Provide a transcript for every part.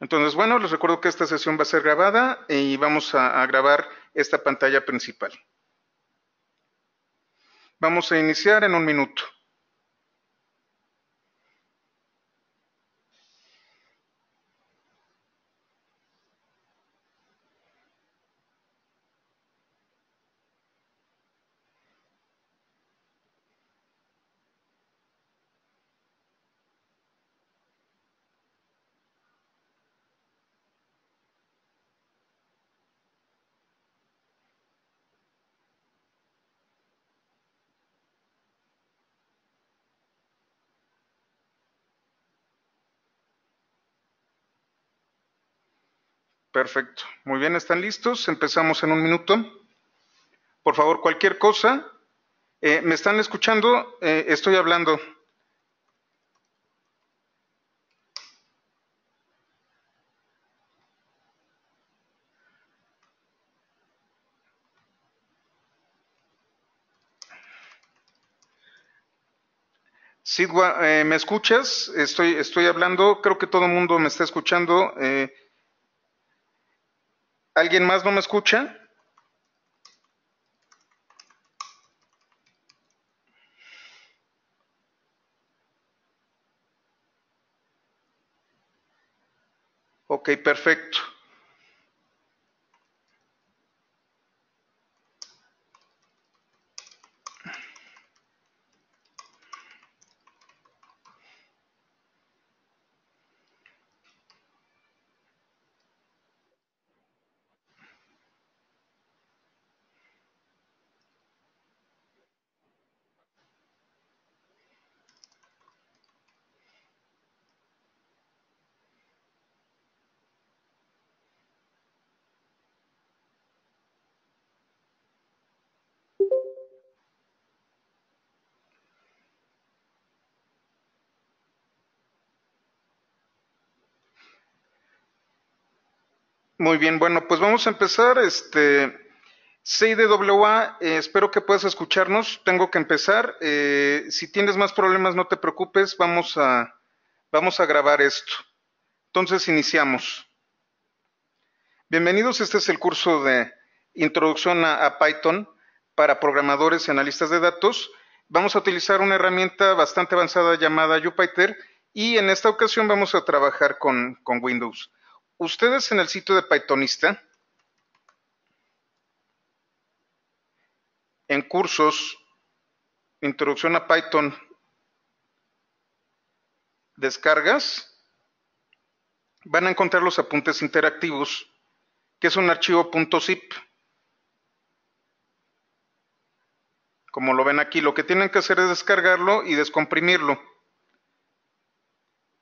Entonces, bueno, les recuerdo que esta sesión va a ser grabada y vamos a, a grabar esta pantalla principal. Vamos a iniciar en un minuto. Perfecto. Muy bien, ¿están listos? Empezamos en un minuto. Por favor, cualquier cosa. Eh, ¿Me están escuchando? Eh, estoy hablando. Sidwa, eh, ¿me escuchas? Estoy, estoy hablando, creo que todo el mundo me está escuchando. ¿Alguien más no me escucha? Ok, perfecto. Muy bien, bueno, pues vamos a empezar. Este CIDWA, eh, espero que puedas escucharnos. Tengo que empezar. Eh, si tienes más problemas, no te preocupes. Vamos a, grabar esto. Entonces, iniciamos. Bienvenidos. Este es el curso de introducción a, Python para programadores y analistas de datos. Vamos a utilizar una herramienta bastante avanzada llamada Jupyter y en esta ocasión vamos a trabajar con Windows ustedes en el sitio de Pythonista, en cursos, introducción a Python, descargas, van a encontrar los apuntes interactivos, que es un archivo .zip. Como lo ven aquí, lo que tienen que hacer es descargarlo y descomprimirlo.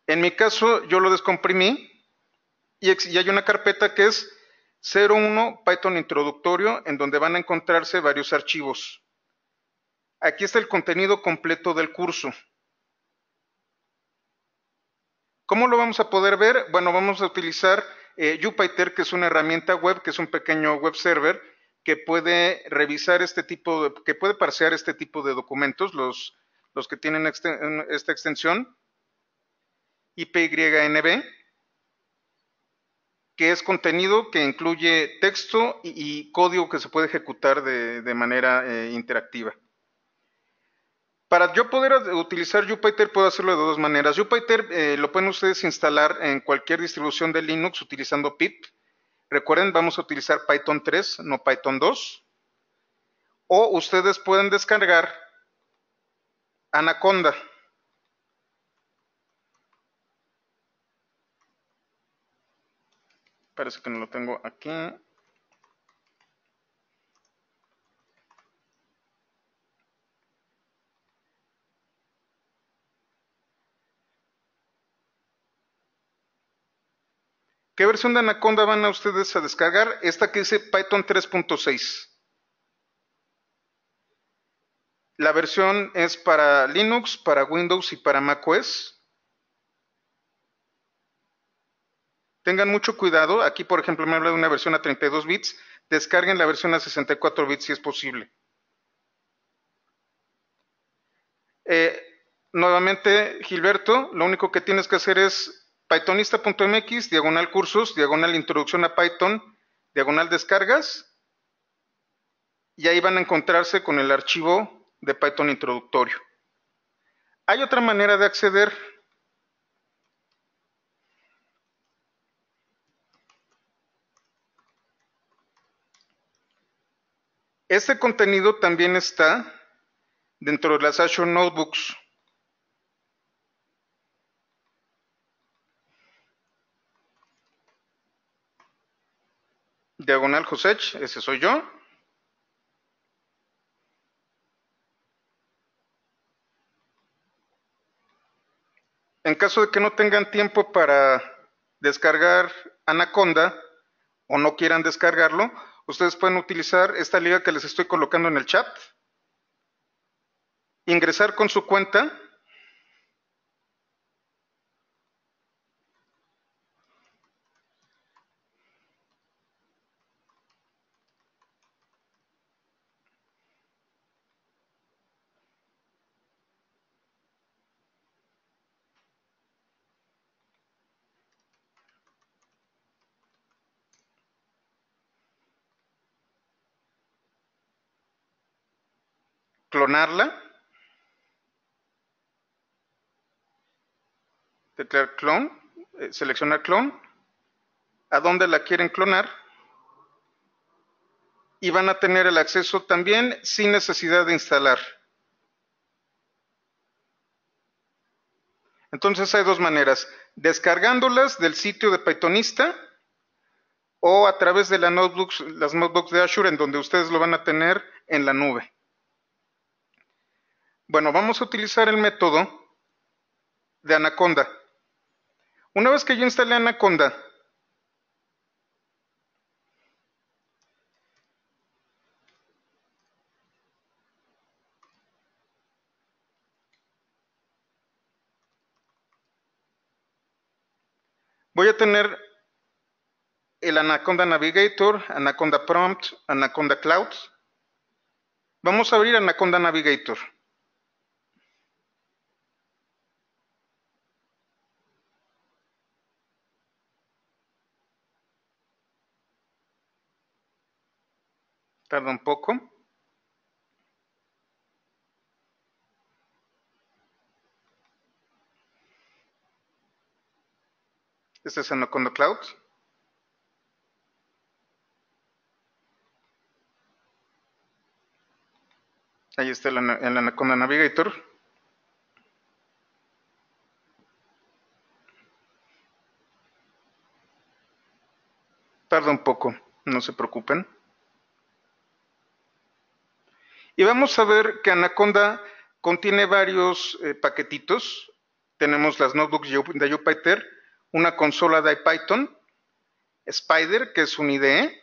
En mi caso, yo lo descomprimí y, hay una carpeta que es 01 Python introductorio en donde van a encontrarse varios archivos. Aquí está el contenido completo del curso. ¿Cómo lo vamos a poder ver? Bueno, vamos a utilizar eh, Jupyter, que es una herramienta web, que es un pequeño web server que puede revisar este tipo, de, que puede parsear este tipo de documentos, los, los que tienen este, esta extensión, IPYNB que es contenido que incluye texto y, código que se puede ejecutar de, manera eh, interactiva. Para yo poder utilizar Jupyter puedo hacerlo de dos maneras. Jupyter eh, lo pueden ustedes instalar en cualquier distribución de Linux utilizando pip. Recuerden, vamos a utilizar Python 3, no Python 2. O ustedes pueden descargar Anaconda. Parece que no lo tengo aquí. ¿Qué versión de Anaconda van a ustedes a descargar? Esta que dice Python 3.6. La versión es para Linux, para Windows y para macOS. Tengan mucho cuidado. Aquí, por ejemplo, me habla de una versión a 32 bits. Descarguen la versión a 64 bits si es posible. Eh, nuevamente, Gilberto, lo único que tienes que hacer es pythonista.mx, diagonal cursos, diagonal introducción a Python, diagonal descargas, y ahí van a encontrarse con el archivo de Python introductorio. Hay otra manera de acceder Este contenido también está dentro de las Azure Notebooks. Diagonal Josech, ese soy yo. En caso de que no tengan tiempo para descargar Anaconda o no quieran descargarlo, ustedes pueden utilizar esta liga que les estoy colocando en el chat, ingresar con su cuenta clonarla. Declarar clone, eh, seleccionar clone, a dónde la quieren clonar y van a tener el acceso también sin necesidad de instalar. Entonces hay dos maneras, descargándolas del sitio de Pythonista o a través de las notebooks de Azure en donde ustedes lo van a tener en la nube. Bueno, vamos a utilizar el método de Anaconda. Una vez que yo instale Anaconda, voy a tener el Anaconda Navigator, Anaconda Prompt, Anaconda Cloud. Vamos a abrir Anaconda Navigator. Perdón un poco. Este es Anaconda Cloud. Ahí está el, Anaconda Navigator. Tarda un poco, no se preocupen. Y vamos a ver que Anaconda contiene varios eh, paquetitos. Tenemos las notebooks de Jupyter, una consola de Python, Spider, que es un IDE,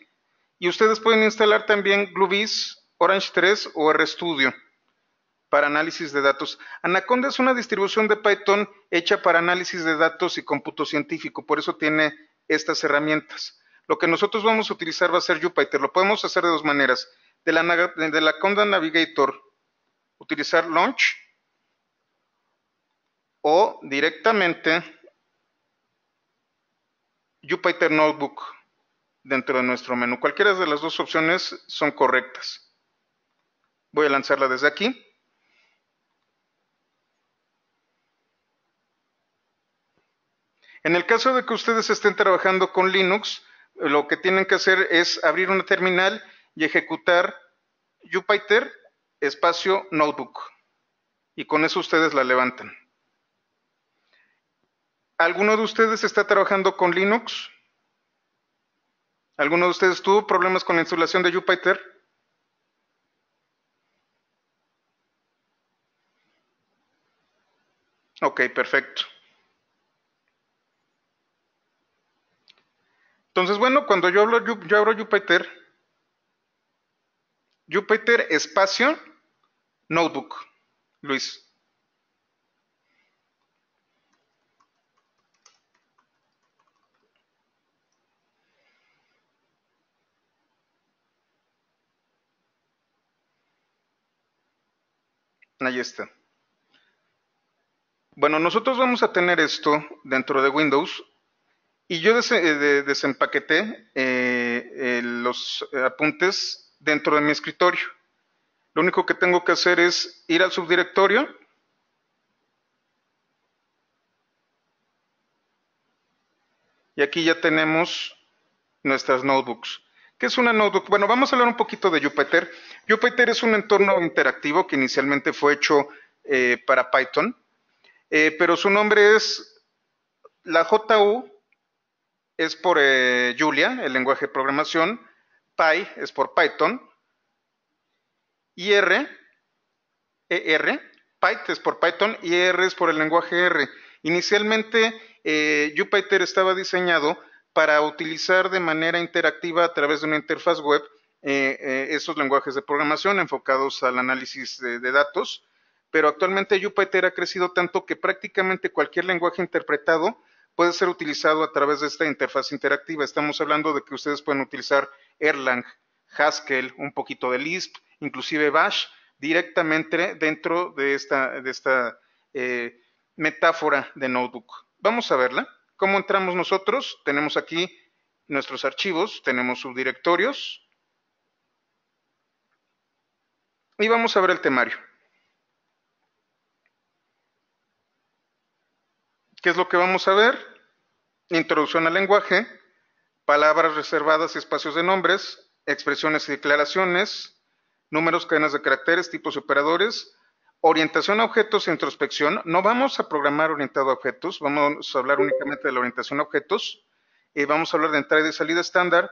y ustedes pueden instalar también Gluvis, Orange 3 o RStudio para análisis de datos. Anaconda es una distribución de Python hecha para análisis de datos y cómputo científico, por eso tiene estas herramientas. Lo que nosotros vamos a utilizar va a ser Jupyter, lo podemos hacer de dos maneras de la, Conda Navigator, utilizar Launch o directamente Jupyter Notebook dentro de nuestro menú. Cualquiera de las dos opciones son correctas. Voy a lanzarla desde aquí. En el caso de que ustedes estén trabajando con Linux, lo que tienen que hacer es abrir una terminal y ejecutar Jupyter espacio notebook. Y con eso ustedes la levantan. ¿Alguno de ustedes está trabajando con Linux? ¿Alguno de ustedes tuvo problemas con la instalación de Jupyter? Ok, perfecto. Entonces, bueno, cuando yo, hablo, yo abro Jupyter, Jupyter Espacio Notebook, Luis. Ahí está. Bueno, nosotros vamos a tener esto dentro de Windows y yo eh, desempaqueté eh, eh, los apuntes dentro de mi escritorio. Lo único que tengo que hacer es ir al subdirectorio y aquí ya tenemos nuestras notebooks. ¿Qué es una notebook? Bueno, vamos a hablar un poquito de Jupyter. Jupyter es un entorno interactivo que inicialmente fue hecho eh, para Python, eh, pero su nombre es la JU, es por eh, Julia, el lenguaje de programación, es por Python. IR, R, es por Python y e, e R es por el lenguaje R. Inicialmente, Jupyter eh, estaba diseñado para utilizar de manera interactiva a través de una interfaz web eh, eh, esos lenguajes de programación enfocados al análisis de, de datos, pero actualmente Jupyter ha crecido tanto que prácticamente cualquier lenguaje interpretado puede ser utilizado a través de esta interfaz interactiva. Estamos hablando de que ustedes pueden utilizar Erlang, Haskell, un poquito de Lisp, inclusive Bash, directamente dentro de esta, eh, metáfora de notebook. Vamos a verla. ¿Cómo entramos nosotros? Tenemos aquí nuestros archivos, tenemos subdirectorios. Y vamos a ver el temario. ¿Qué es lo que vamos a ver? Introducción al lenguaje, palabras reservadas y espacios de nombres, expresiones y declaraciones, números, cadenas de caracteres, tipos y operadores, orientación a objetos e introspección. No vamos a programar orientado a objetos, vamos a hablar únicamente de la orientación a objetos. y eh, vamos a hablar de entrada y salida estándar,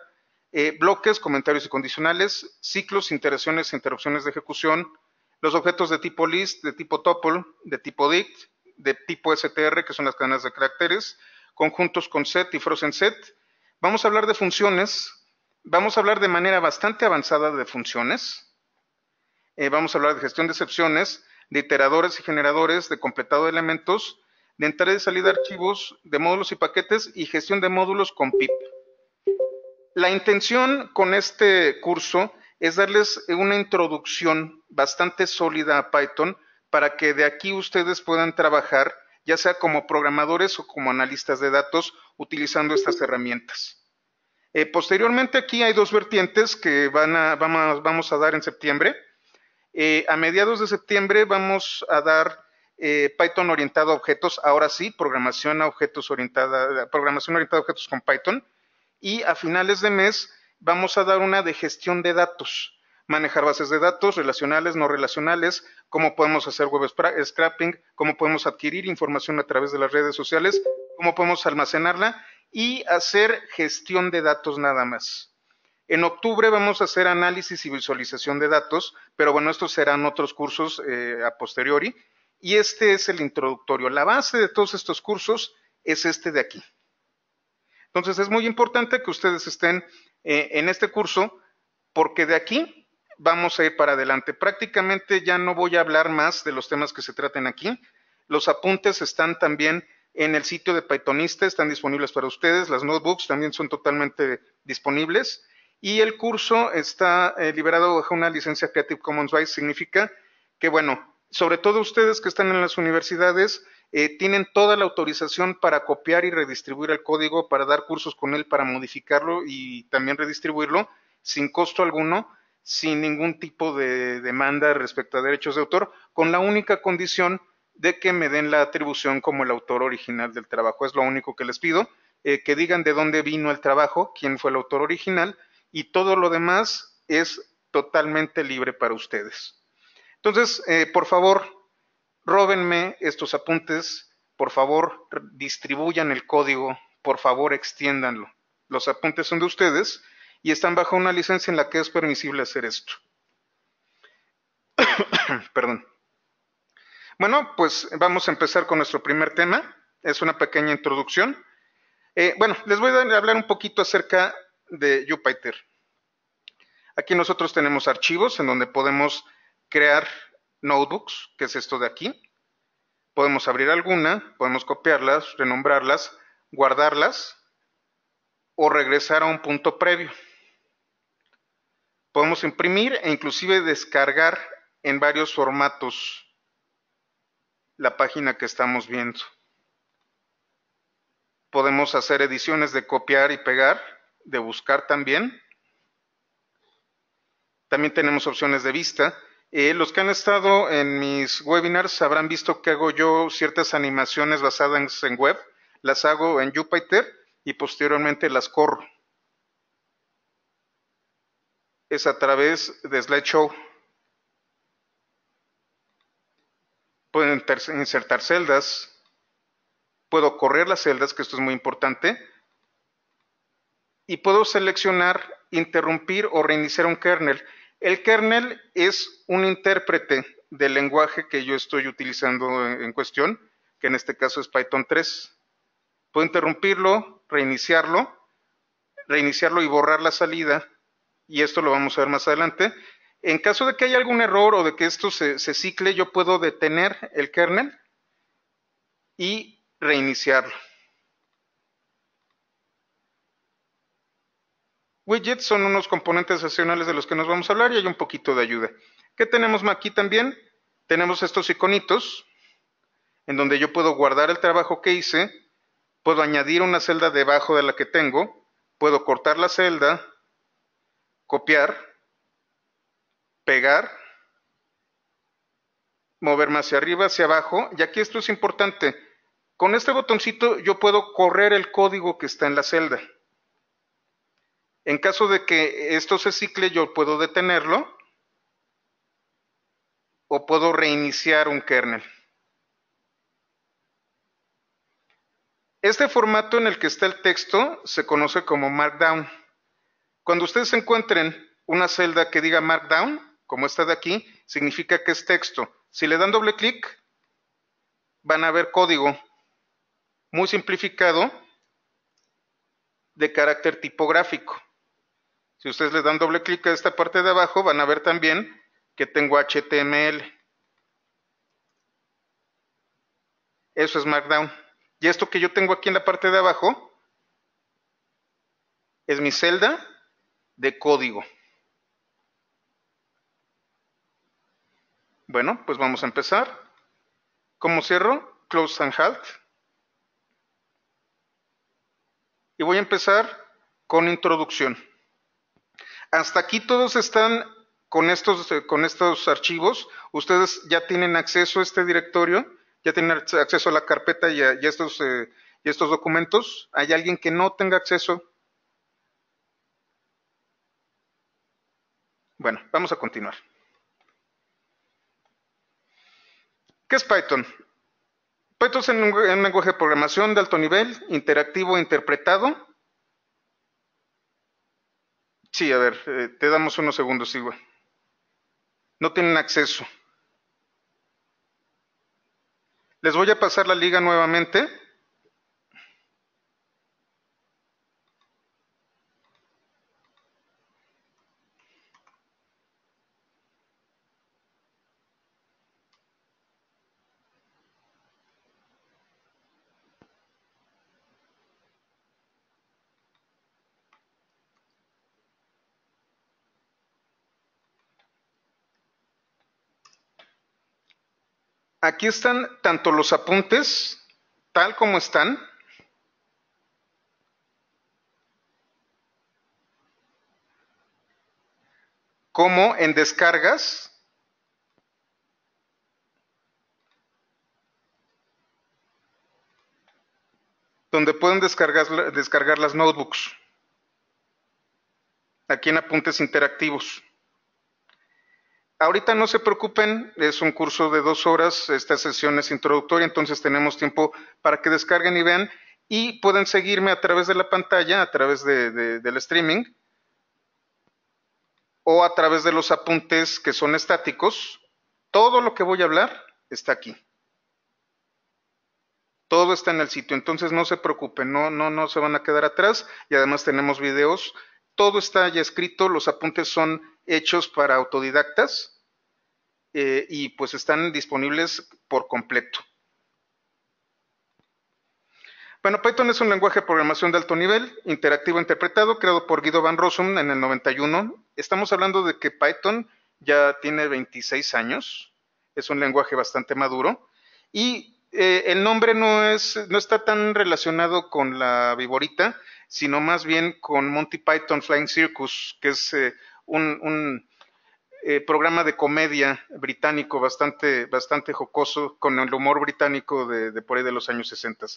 eh, bloques, comentarios y condicionales, ciclos, interacciones e interrupciones de ejecución, los objetos de tipo list, de tipo tuple, de tipo dict, de tipo str, que son las cadenas de caracteres, conjuntos con set y frozen set, Vamos a hablar de funciones, vamos a hablar de manera bastante avanzada de funciones, eh, vamos a hablar de gestión de excepciones, de iteradores y generadores, de completado de elementos, de entrada y salida de archivos, de módulos y paquetes y gestión de módulos con PIP. La intención con este curso es darles una introducción bastante sólida a Python para que de aquí ustedes puedan trabajar ya sea como programadores o como analistas de datos utilizando estas herramientas. Eh, posteriormente aquí hay dos vertientes que vamos, a dar en septiembre. Eh, a mediados de septiembre vamos a dar eh, Python orientado a objetos, ahora sí, programación, a objetos orientada, programación orientada a objetos con Python. Y a finales de mes vamos a dar una de gestión de datos manejar bases de datos relacionales, no relacionales, cómo podemos hacer web scrapping, cómo podemos adquirir información a través de las redes sociales, cómo podemos almacenarla y hacer gestión de datos nada más. En octubre vamos a hacer análisis y visualización de datos, pero bueno, estos serán otros cursos eh, a posteriori. Y este es el introductorio. La base de todos estos cursos es este de aquí. Entonces es muy importante que ustedes estén eh, en este curso porque de aquí vamos a ir para adelante. Prácticamente ya no voy a hablar más de los temas que se traten aquí. Los apuntes están también en el sitio de Pythonista, están disponibles para ustedes. Las notebooks también son totalmente disponibles. Y el curso está eh, liberado bajo una licencia Creative Commons by. Significa que, bueno, sobre todo ustedes que están en las universidades, eh, tienen toda la autorización para copiar y redistribuir el código, para dar cursos con él, para modificarlo y también redistribuirlo sin costo alguno sin ningún tipo de demanda respecto a derechos de autor, con la única condición de que me den la atribución como el autor original del trabajo. Es lo único que les pido, eh, que digan de dónde vino el trabajo, quién fue el autor original, y todo lo demás es totalmente libre para ustedes. Entonces, eh, por favor, róbenme estos apuntes, por favor, distribuyan el código, por favor, extiéndanlo. Los apuntes son de ustedes y están bajo una licencia en la que es permisible hacer esto. Perdón. Bueno, pues vamos a empezar con nuestro primer tema. Es una pequeña introducción. Eh, bueno, les voy a hablar un poquito acerca de Jupyter. Aquí nosotros tenemos archivos en donde podemos crear notebooks, que es esto de aquí. Podemos abrir alguna, podemos copiarlas, renombrarlas, guardarlas o regresar a un punto previo. Podemos imprimir e inclusive descargar en varios formatos la página que estamos viendo. Podemos hacer ediciones de copiar y pegar, de buscar también. También tenemos opciones de vista. Eh, los que han estado en mis webinars habrán visto que hago yo ciertas animaciones basadas en web. Las hago en Jupyter y posteriormente las corro es a través de Slideshow. Puedo insertar celdas. Puedo correr las celdas, que esto es muy importante. Y puedo seleccionar, interrumpir o reiniciar un kernel. El kernel es un intérprete del lenguaje que yo estoy utilizando en cuestión, que en este caso es Python 3. Puedo interrumpirlo, reiniciarlo, reiniciarlo y borrar la salida y esto lo vamos a ver más adelante. En caso de que haya algún error o de que esto se, cicle, yo puedo detener el kernel y reiniciarlo. Widgets son unos componentes adicionales de los que nos vamos a hablar y hay un poquito de ayuda. ¿Qué tenemos aquí también? Tenemos estos iconitos en donde yo puedo guardar el trabajo que hice, puedo añadir una celda debajo de la que tengo, puedo cortar la celda, copiar, pegar, moverme hacia arriba, hacia abajo. Y aquí esto es importante. Con este botoncito yo puedo correr el código que está en la celda. En caso de que esto se cicle, yo puedo detenerlo o puedo reiniciar un kernel. Este formato en el que está el texto se conoce como Markdown. Cuando ustedes encuentren una celda que diga Markdown, como esta de aquí, significa que es texto. Si le dan doble clic, van a ver código muy simplificado de carácter tipográfico. Si ustedes le dan doble clic a esta parte de abajo, van a ver también que tengo HTML. Eso es Markdown. Y esto que yo tengo aquí en la parte de abajo es mi celda de código. Bueno, pues vamos a empezar. Como cierro, close and halt. Y voy a empezar con introducción. Hasta aquí todos están con estos, con estos archivos. Ustedes ya tienen acceso a este directorio, ya tienen acceso a la carpeta y estos, y a eh, estos documentos. ¿Hay alguien que no tenga acceso? Bueno, vamos a continuar. ¿Qué es Python? Python es un lenguaje de programación de alto nivel, interactivo e interpretado. Sí, a ver, eh, te damos unos segundos, igual. No tienen acceso. Les voy a pasar la liga nuevamente Aquí están tanto los apuntes, tal como están, como en descargas. donde pueden descargar, descargar las notebooks. Aquí en apuntes interactivos. Ahorita no se preocupen, es un curso de dos horas, esta sesión es introductoria, entonces tenemos tiempo para que descarguen y vean y pueden seguirme a través de la pantalla, a través del streaming o a través de los apuntes que son estáticos. Todo lo que voy a hablar está aquí. Todo está en el sitio, entonces no se preocupen, no, no, no se van a quedar atrás y además tenemos videos todo está ya escrito, los apuntes son hechos para autodidactas eh, y pues están disponibles por completo. Bueno, Python es un lenguaje de programación de alto nivel, interactivo interpretado, creado por Guido Van Rossum en el 91. Estamos hablando de que Python ya tiene 26 años, es un lenguaje bastante maduro y eh, el nombre no, no está tan relacionado con la viborita, sino más bien con Monty Python Flying Circus, que es eh, un, eh, programa de comedia británico bastante, bastante jocoso, con el humor británico de, por ahí de los años 60.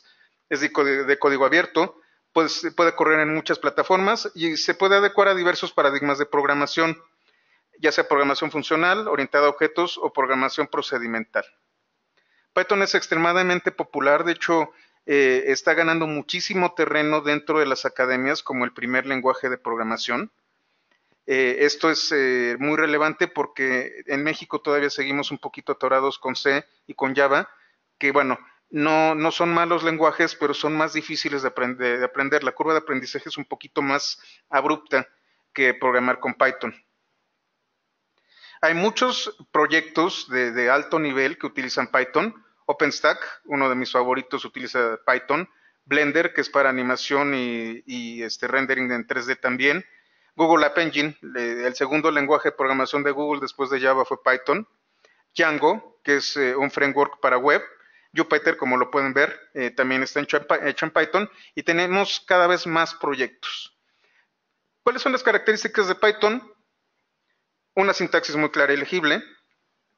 Es de, código abierto, pues puede correr en muchas plataformas y se puede adecuar a diversos paradigmas de programación, ya sea programación funcional, orientada a objetos o programación procedimental. Python es extremadamente popular, de hecho, eh, está ganando muchísimo terreno dentro de las academias como el primer lenguaje de programación. Eh, esto es eh, muy relevante porque en México todavía seguimos un poquito atorados con C y con Java, que bueno, no, son malos lenguajes, pero son más difíciles de, aprender, La curva de aprendizaje es un poquito más abrupta que programar con Python. Hay muchos proyectos de alto nivel que utilizan Python. OpenStack, uno de mis favoritos, utiliza Python. Blender, que es para animación y, este rendering en 3D también. Google App Engine, el segundo lenguaje de programación de Google después de Java fue Python. Django, que es eh, un framework para web. Jupyter, como lo pueden ver, eh, también está hecho en Python. Y tenemos cada vez más proyectos. ¿Cuáles son las características de Python? Una sintaxis muy clara y legible,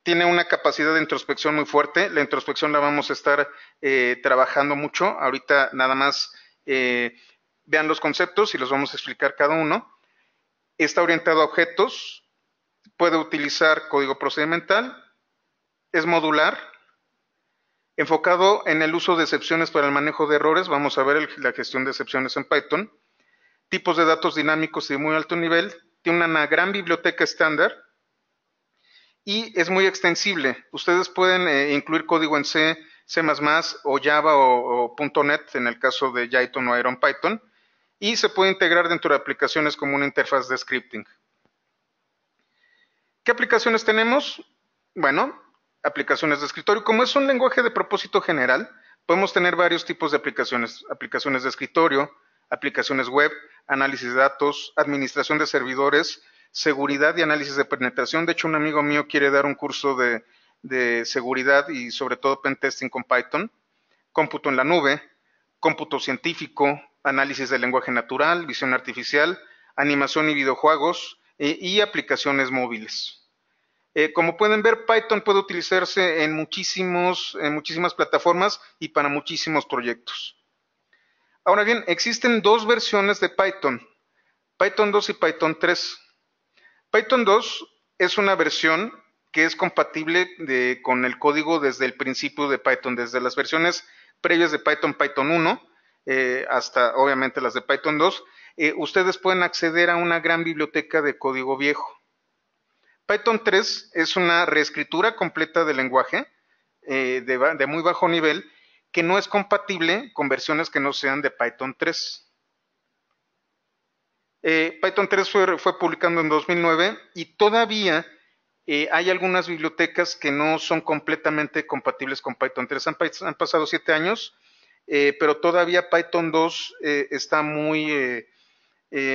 tiene una capacidad de introspección muy fuerte. La introspección la vamos a estar eh, trabajando mucho. Ahorita nada más eh, vean los conceptos y los vamos a explicar cada uno. Está orientado a objetos, puede utilizar código procedimental, es modular, enfocado en el uso de excepciones para el manejo de errores. Vamos a ver la gestión de excepciones en Python. Tipos de datos dinámicos y de muy alto nivel. Tiene una gran biblioteca estándar y es muy extensible. Ustedes pueden eh, incluir código en C, C++ o Java o, .NET en el caso de Jython o Iron y se puede integrar dentro de aplicaciones como una interfaz de scripting. ¿Qué aplicaciones tenemos? Bueno, aplicaciones de escritorio. Como es un lenguaje de propósito general, podemos tener varios tipos de aplicaciones. Aplicaciones de escritorio, aplicaciones web, análisis de datos, administración de servidores, seguridad y análisis de penetración. De hecho, un amigo mío quiere dar un curso de, seguridad y sobre todo pentesting con Python, cómputo en la nube, cómputo científico, análisis de lenguaje natural, visión artificial, animación y videojuegos eh, y aplicaciones móviles. Eh, como pueden ver, Python puede utilizarse en, muchísimos, en muchísimas plataformas y para muchísimos proyectos. Ahora bien, existen dos versiones de Python, Python 2 y Python 3. Python 2 es una versión que es compatible con el código desde el principio de Python, desde las versiones previas de Python, Python 1, eh, hasta obviamente las de Python 2, eh, ustedes pueden acceder a una gran biblioteca de código viejo. Python 3 es una reescritura completa del lenguaje eh, de muy bajo nivel que no es compatible con versiones que no sean de Python 3. Eh, Python 3 fue, publicado en 2009 y todavía eh, hay algunas bibliotecas que no son completamente compatibles con Python 3. Han, pasado siete años, eh, pero todavía Python 2 está muy,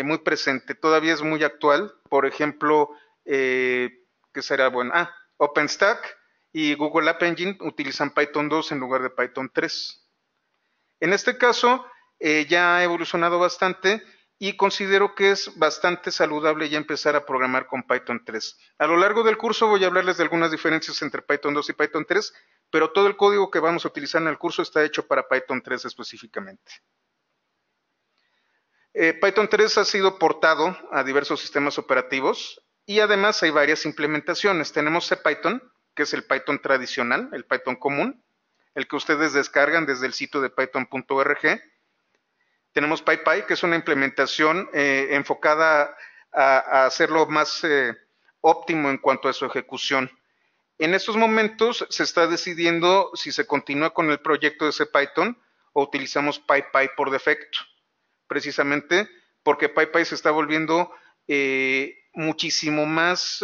muy presente, todavía es muy actual. Por ejemplo, ¿qué será? Bueno, ah, OpenStack y Google App Engine utilizan Python 2 en lugar de Python 3. En este caso, ya ha evolucionado bastante y considero que es bastante saludable ya empezar a programar con Python 3. A lo largo del curso voy a hablarles de algunas diferencias entre Python 2 y Python 3, pero todo el código que vamos a utilizar en el curso está hecho para Python 3 específicamente. Eh, python 3 ha sido portado a diversos sistemas operativos y además hay varias implementaciones. Tenemos CPython, que es el Python tradicional, el Python común, el que ustedes descargan desde el sitio de python.org tenemos PyPy, que es una implementación eh, enfocada a, hacerlo más eh, óptimo en cuanto a su ejecución. En estos momentos se está decidiendo si se continúa con el proyecto de CPython o utilizamos PyPy por defecto, precisamente porque PyPy se está volviendo eh, muchísimo más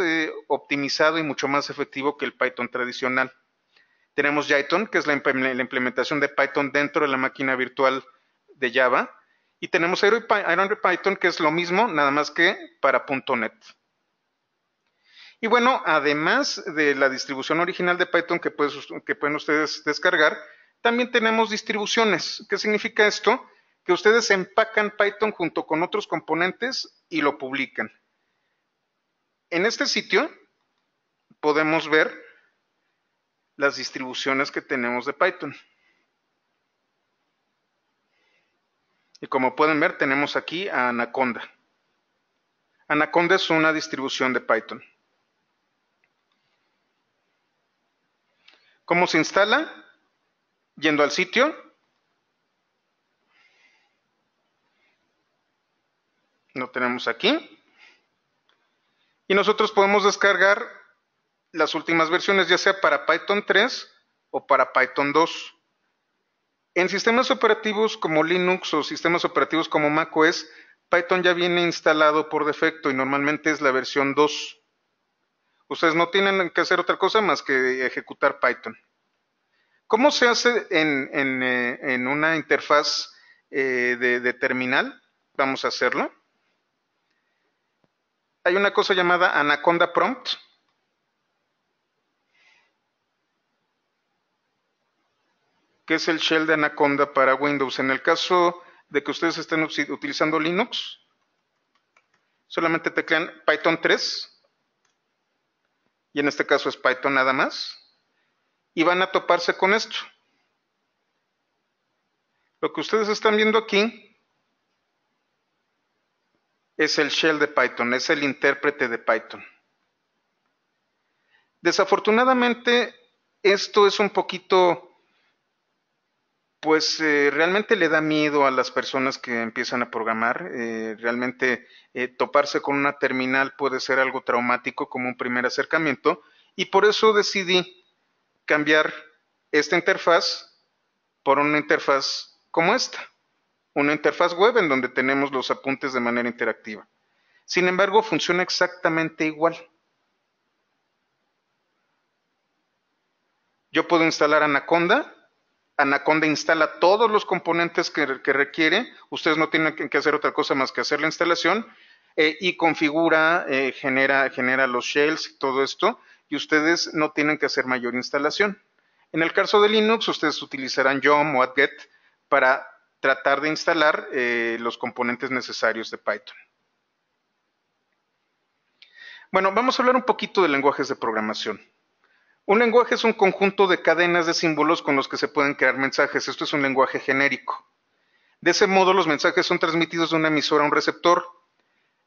optimizado y mucho más efectivo que el Python tradicional. Tenemos Jython, que es la implementación de Python dentro de la máquina virtual de Java. Y tenemos Python, que es lo mismo, nada más que para .NET. Y bueno, además de la distribución original de Python que pueden ustedes descargar, también tenemos distribuciones. ¿Qué significa esto? Que ustedes empacan Python junto con otros componentes y lo publican. En este sitio podemos ver las distribuciones que tenemos de Python. Y como pueden ver, tenemos aquí a Anaconda. Anaconda es una distribución de Python. ¿Cómo se instala? Yendo al sitio. Lo tenemos aquí. Y nosotros podemos descargar las últimas versiones, ya sea para Python 3 o para Python 2. En sistemas operativos como Linux o sistemas operativos como macOS, Python ya viene instalado por defecto y normalmente es la versión 2. Ustedes no tienen que hacer otra cosa más que ejecutar Python. ¿Cómo se hace en, eh, una interfaz eh, de, terminal? Vamos a hacerlo. Hay una cosa llamada Anaconda Prompt. que es el shell de Anaconda para Windows. En el caso de que ustedes estén utilizando Linux, solamente teclean Python 3, y en este caso es Python nada más, y van a toparse con esto. Lo que ustedes están viendo aquí es el shell de Python, es el intérprete de Python. Desafortunadamente, esto es un poquito pues eh, realmente le da miedo a las personas que empiezan a programar. Eh, realmente eh, toparse con una terminal puede ser algo traumático como un primer acercamiento y por eso decidí cambiar esta interfaz por una interfaz como esta, una interfaz web en donde tenemos los apuntes de manera interactiva. Sin embargo, funciona exactamente igual. Yo puedo instalar Anaconda Anaconda instala todos los componentes que, requiere, ustedes no tienen que hacer otra cosa más que hacer la instalación eh, y configura, eh, genera, los shells y todo esto, y ustedes no tienen que hacer mayor instalación. En el caso de Linux, ustedes utilizarán yum o apt para tratar de instalar eh, los componentes necesarios de Python. Bueno, vamos a hablar un poquito de lenguajes de programación. Un lenguaje es un conjunto de cadenas de símbolos con los que se pueden crear mensajes. Esto es un lenguaje genérico. De ese modo, los mensajes son transmitidos de una emisora a un receptor.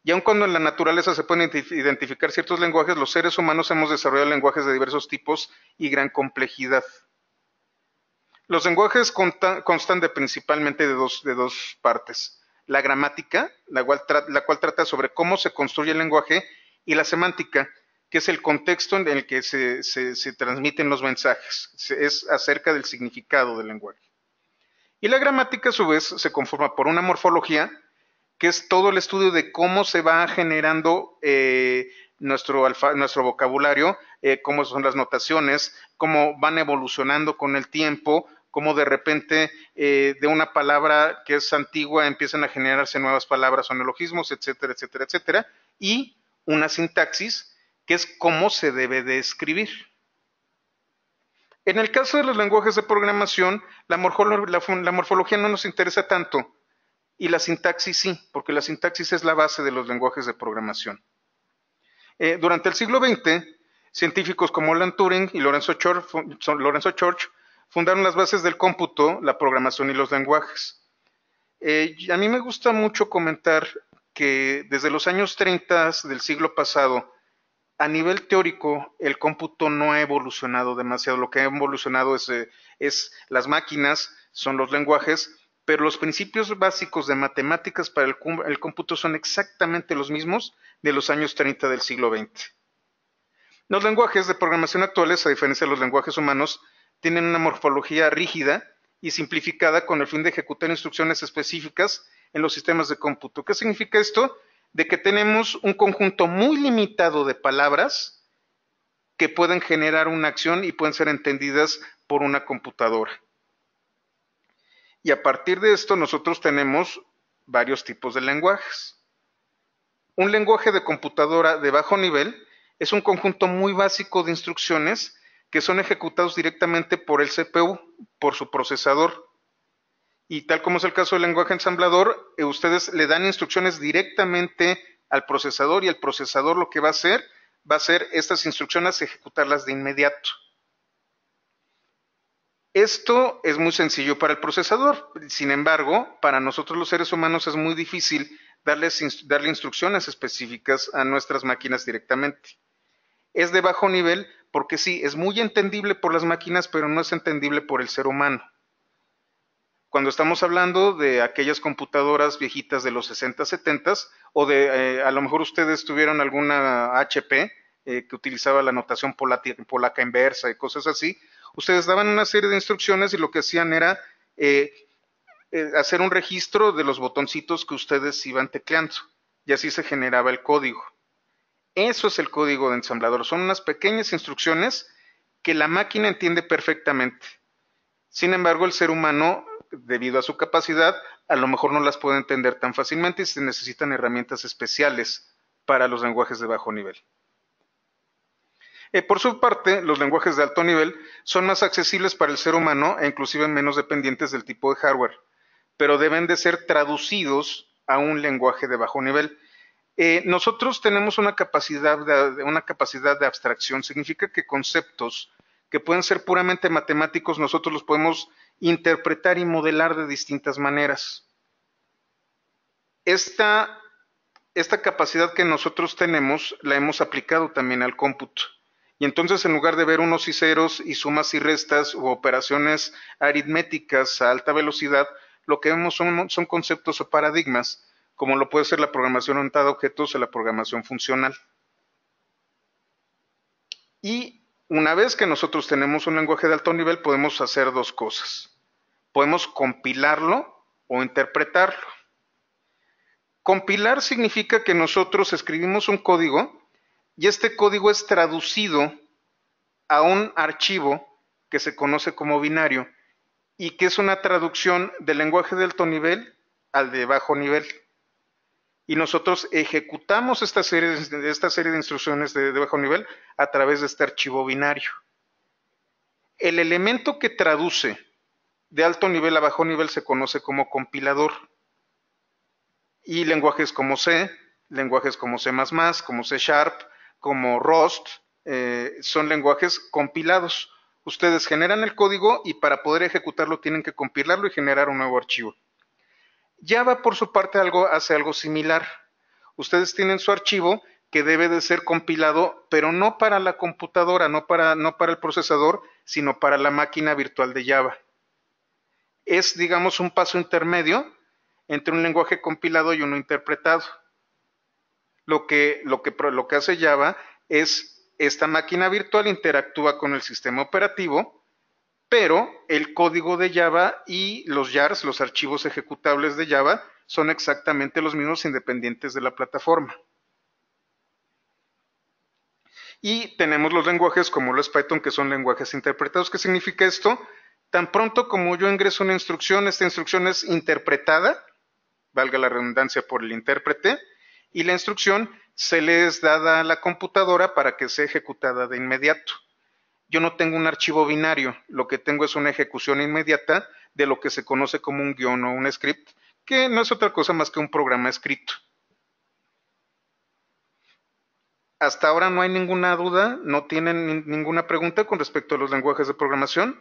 Y aun cuando en la naturaleza se pueden identificar ciertos lenguajes, los seres humanos hemos desarrollado lenguajes de diversos tipos y gran complejidad. Los lenguajes constan de principalmente de dos, partes. La gramática, la cual trata sobre cómo se construye el lenguaje, y la semántica, que es el contexto en el que se, transmiten los mensajes, es acerca del significado del lenguaje. Y la gramática, a su vez, se conforma por una morfología, que es todo el estudio de cómo se va generando eh, nuestro, vocabulario, eh, cómo son las notaciones, cómo van evolucionando con el tiempo, cómo de repente eh, de una palabra que es antigua empiezan a generarse nuevas palabras o neologismos, etcétera, etcétera, etcétera, y una sintaxis que es cómo se debe de escribir. En el caso de los lenguajes de programación, la, morfología no nos interesa tanto y la sintaxis sí, porque la sintaxis es la base de los lenguajes de programación. Eh, durante el siglo XX, científicos como Alan Turing y Lorenzo Church, fundaron las bases del cómputo, la programación y los lenguajes. Eh, a mí me gusta mucho comentar que desde los años 30 del siglo pasado a nivel teórico, el cómputo no ha evolucionado demasiado. Lo que ha evolucionado es, eh, las máquinas, son los lenguajes, pero los principios básicos de matemáticas para el, el, cómputo son exactamente los mismos de los años 30 del siglo XX. Los lenguajes de programación actuales, a diferencia de los lenguajes humanos, tienen una morfología rígida y simplificada con el fin de ejecutar instrucciones específicas en los sistemas de cómputo. ¿Qué significa esto? de que tenemos un conjunto muy limitado de palabras que pueden generar una acción y pueden ser entendidas por una computadora. Y a partir de esto nosotros tenemos varios tipos de lenguajes. Un lenguaje de computadora de bajo nivel es un conjunto muy básico de instrucciones que son ejecutados directamente por el CPU, por su procesador y tal como es el caso del lenguaje ensamblador, eh, ustedes le dan instrucciones directamente al procesador y el procesador lo que va a hacer va a ser estas instrucciones ejecutarlas de inmediato. Esto es muy sencillo para el procesador, sin embargo, para nosotros los seres humanos es muy difícil darle instrucciones específicas a nuestras máquinas directamente. Es de bajo nivel porque sí, es muy entendible por las máquinas, pero no es entendible por el ser humano cuando estamos hablando de aquellas computadoras viejitas de los 60, 70 o de eh, a lo mejor ustedes tuvieron alguna HP eh, que utilizaba la notación polaca inversa y cosas así, ustedes daban una serie de instrucciones y lo que hacían era eh, hacer un registro de los botoncitos que ustedes iban tecleando y así se generaba el código. Eso es el código de ensamblador, son unas pequeñas instrucciones que la máquina entiende perfectamente. Sin embargo, el ser humano debido a su capacidad, a lo mejor no las puede entender tan fácilmente y se necesitan herramientas especiales para los lenguajes de bajo nivel. Eh, por su parte, los lenguajes de alto nivel son más accesibles para el ser humano e inclusive menos dependientes del tipo de hardware, pero deben de ser traducidos a un lenguaje de bajo nivel. Eh, nosotros tenemos una capacidad de abstracción, significa que conceptos que pueden ser puramente matemáticos, nosotros los podemos interpretar y modelar de distintas maneras. Esta, capacidad que nosotros tenemos la hemos aplicado también al cómputo. Y entonces, en lugar de ver unos y ceros y sumas y restas u operaciones aritméticas a alta velocidad, lo que vemos son, son conceptos o paradigmas, como lo puede ser la programación orientada a objetos o la programación funcional. Y una vez que nosotros tenemos un lenguaje de alto nivel, podemos hacer dos cosas podemos compilarlo o interpretarlo. Compilar significa que nosotros escribimos un código y este código es traducido a un archivo que se conoce como binario y que es una traducción del lenguaje de alto nivel al de bajo nivel. Y nosotros ejecutamos esta serie, de, instrucciones de bajo nivel a través de este archivo binario. El elemento que traduce de alto nivel a bajo nivel se conoce como compilador. Y lenguajes como C, lenguajes como C, como C Sharp, como Rust, eh, son lenguajes compilados. Ustedes generan el código y para poder ejecutarlo tienen que compilarlo y generar un nuevo archivo. Java, por su parte, algo, hace algo similar. Ustedes tienen su archivo que debe de ser compilado, pero no para la computadora, no para el procesador, sino para la máquina virtual de Java es, digamos, un paso intermedio entre un lenguaje compilado y uno interpretado. Lo que, hace Java es, esta máquina virtual interactúa con el sistema operativo, pero el código de Java y los jars los archivos ejecutables de Java, son exactamente los mismos independientes de la plataforma. Y tenemos los lenguajes como los Python, que son lenguajes interpretados. ¿Qué significa esto? Tan pronto como yo ingreso una instrucción, esta instrucción es interpretada, valga la redundancia por el intérprete, y la instrucción se le es dada a la computadora para que sea ejecutada de inmediato. Yo no tengo un archivo binario, lo que tengo es una ejecución inmediata de lo que se conoce como un guión o un script, que no es otra cosa más que un programa escrito. Hasta ahora no hay ninguna duda, no tienen ninguna pregunta con respecto a los lenguajes de programación.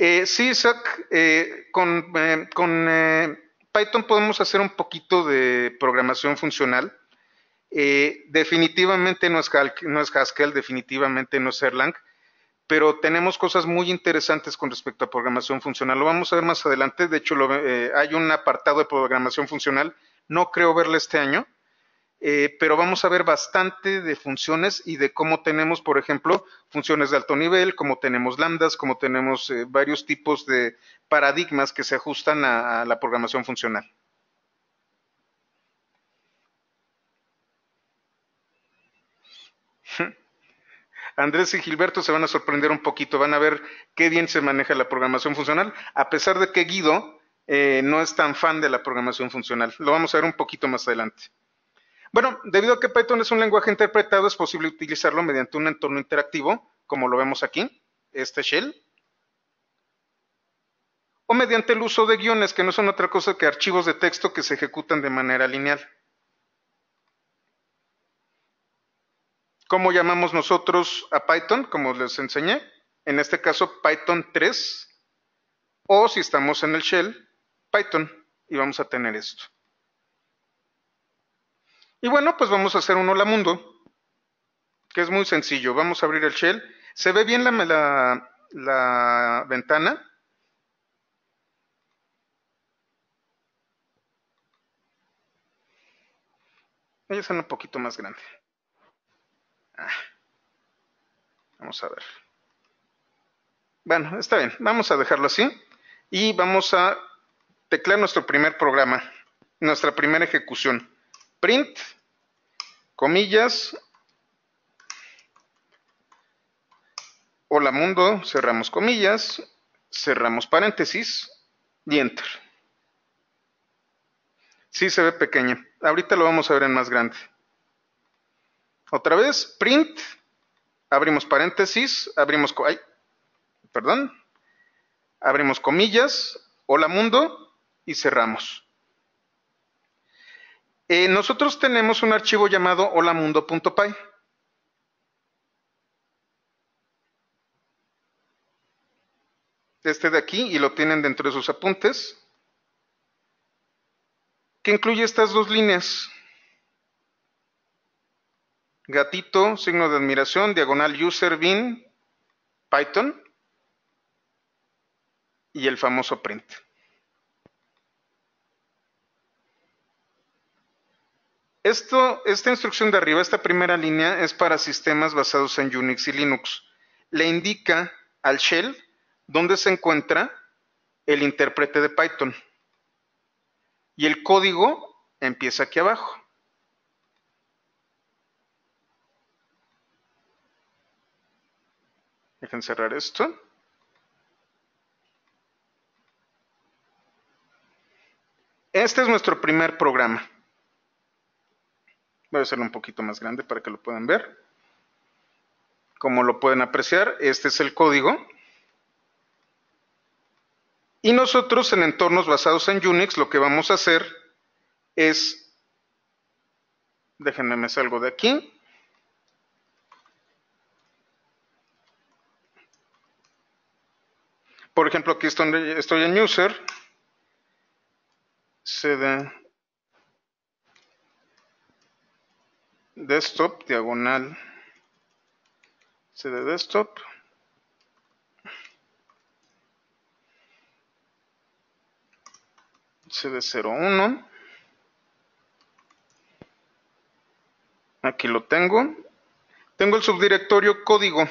Eh, sí, Isaac, eh, con, eh, Python podemos hacer un poquito de programación funcional. definitivamente no es, Haskell, definitivamente no es Erlang, pero tenemos cosas muy interesantes con respecto a programación funcional. Lo vamos a ver más adelante. De hecho, hay un apartado de programación funcional. No creo verlo este año, eh, pero vamos a ver bastante de funciones y de cómo tenemos, por ejemplo, funciones de alto nivel, cómo tenemos lambdas, cómo tenemos eh, varios tipos de paradigmas que se ajustan a, la programación funcional. Andrés y Gilberto se van a sorprender un poquito, van a ver qué bien se maneja la programación funcional, a pesar de que Guido eh, no es tan fan de la programación funcional. Lo vamos a ver un poquito más adelante. Bueno, debido a que Python es un lenguaje interpretado, es posible utilizarlo mediante un entorno interactivo, como lo vemos aquí, este shell, o mediante el uso de guiones, que no son otra cosa que archivos de texto que se ejecutan de manera lineal. ¿Cómo llamamos nosotros a Python? Como les enseñé, en este caso Python 3, o si estamos en el shell, Python, y vamos a tener esto. Y bueno, pues vamos a hacer un hola mundo, que es muy sencillo. Vamos a abrir el shell. ¿Se ve bien la, ventana? Ella son un poquito más grande. Ah. Vamos a ver. Bueno, está bien. Vamos a dejarlo así. Y vamos a teclear nuestro primer programa, nuestra primera ejecución print, comillas, hola mundo, cerramos comillas, cerramos paréntesis y enter. Sí se ve pequeña. Ahorita lo vamos a ver en más grande. Otra vez, print, abrimos paréntesis, abrimos, ay, perdón, abrimos comillas, hola mundo y cerramos. Eh, nosotros tenemos un archivo llamado holamundo.py. Este de aquí, y lo tienen dentro de sus apuntes, que incluye estas dos líneas. Gatito, signo de admiración, diagonal user bin, Python, y el famoso print. esta instrucción de arriba, esta primera línea, es para sistemas basados en Unix y Linux. Le indica al shell dónde se encuentra el intérprete de Python. Y el código empieza aquí abajo. Dejen cerrar esto. Este es nuestro primer programa. Voy a hacerlo un poquito más grande para que lo puedan ver. Como lo pueden apreciar, este es el código. Y nosotros en entornos basados en Unix lo que vamos a hacer es, déjenme me salgo de aquí, por ejemplo aquí estoy, estoy en user, cd desktop diagonal cd desktop cd01 aquí lo tengo tengo el subdirectorio código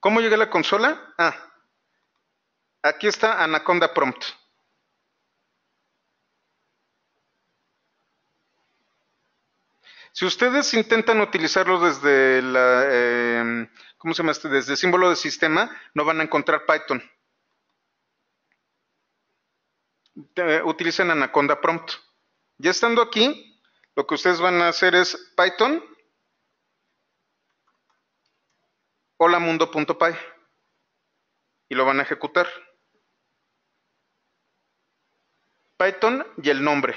¿Cómo llegué a la consola? Ah, Aquí está Anaconda Prompt. Si ustedes intentan utilizarlo desde la, em, ¿cómo se llama este? Desde símbolo de sistema, no van a encontrar Python. Eh, utilicen Anaconda Prompt. Ya estando aquí, lo que ustedes van a hacer es Python hola mundo.py y lo van a ejecutar. Python y el nombre.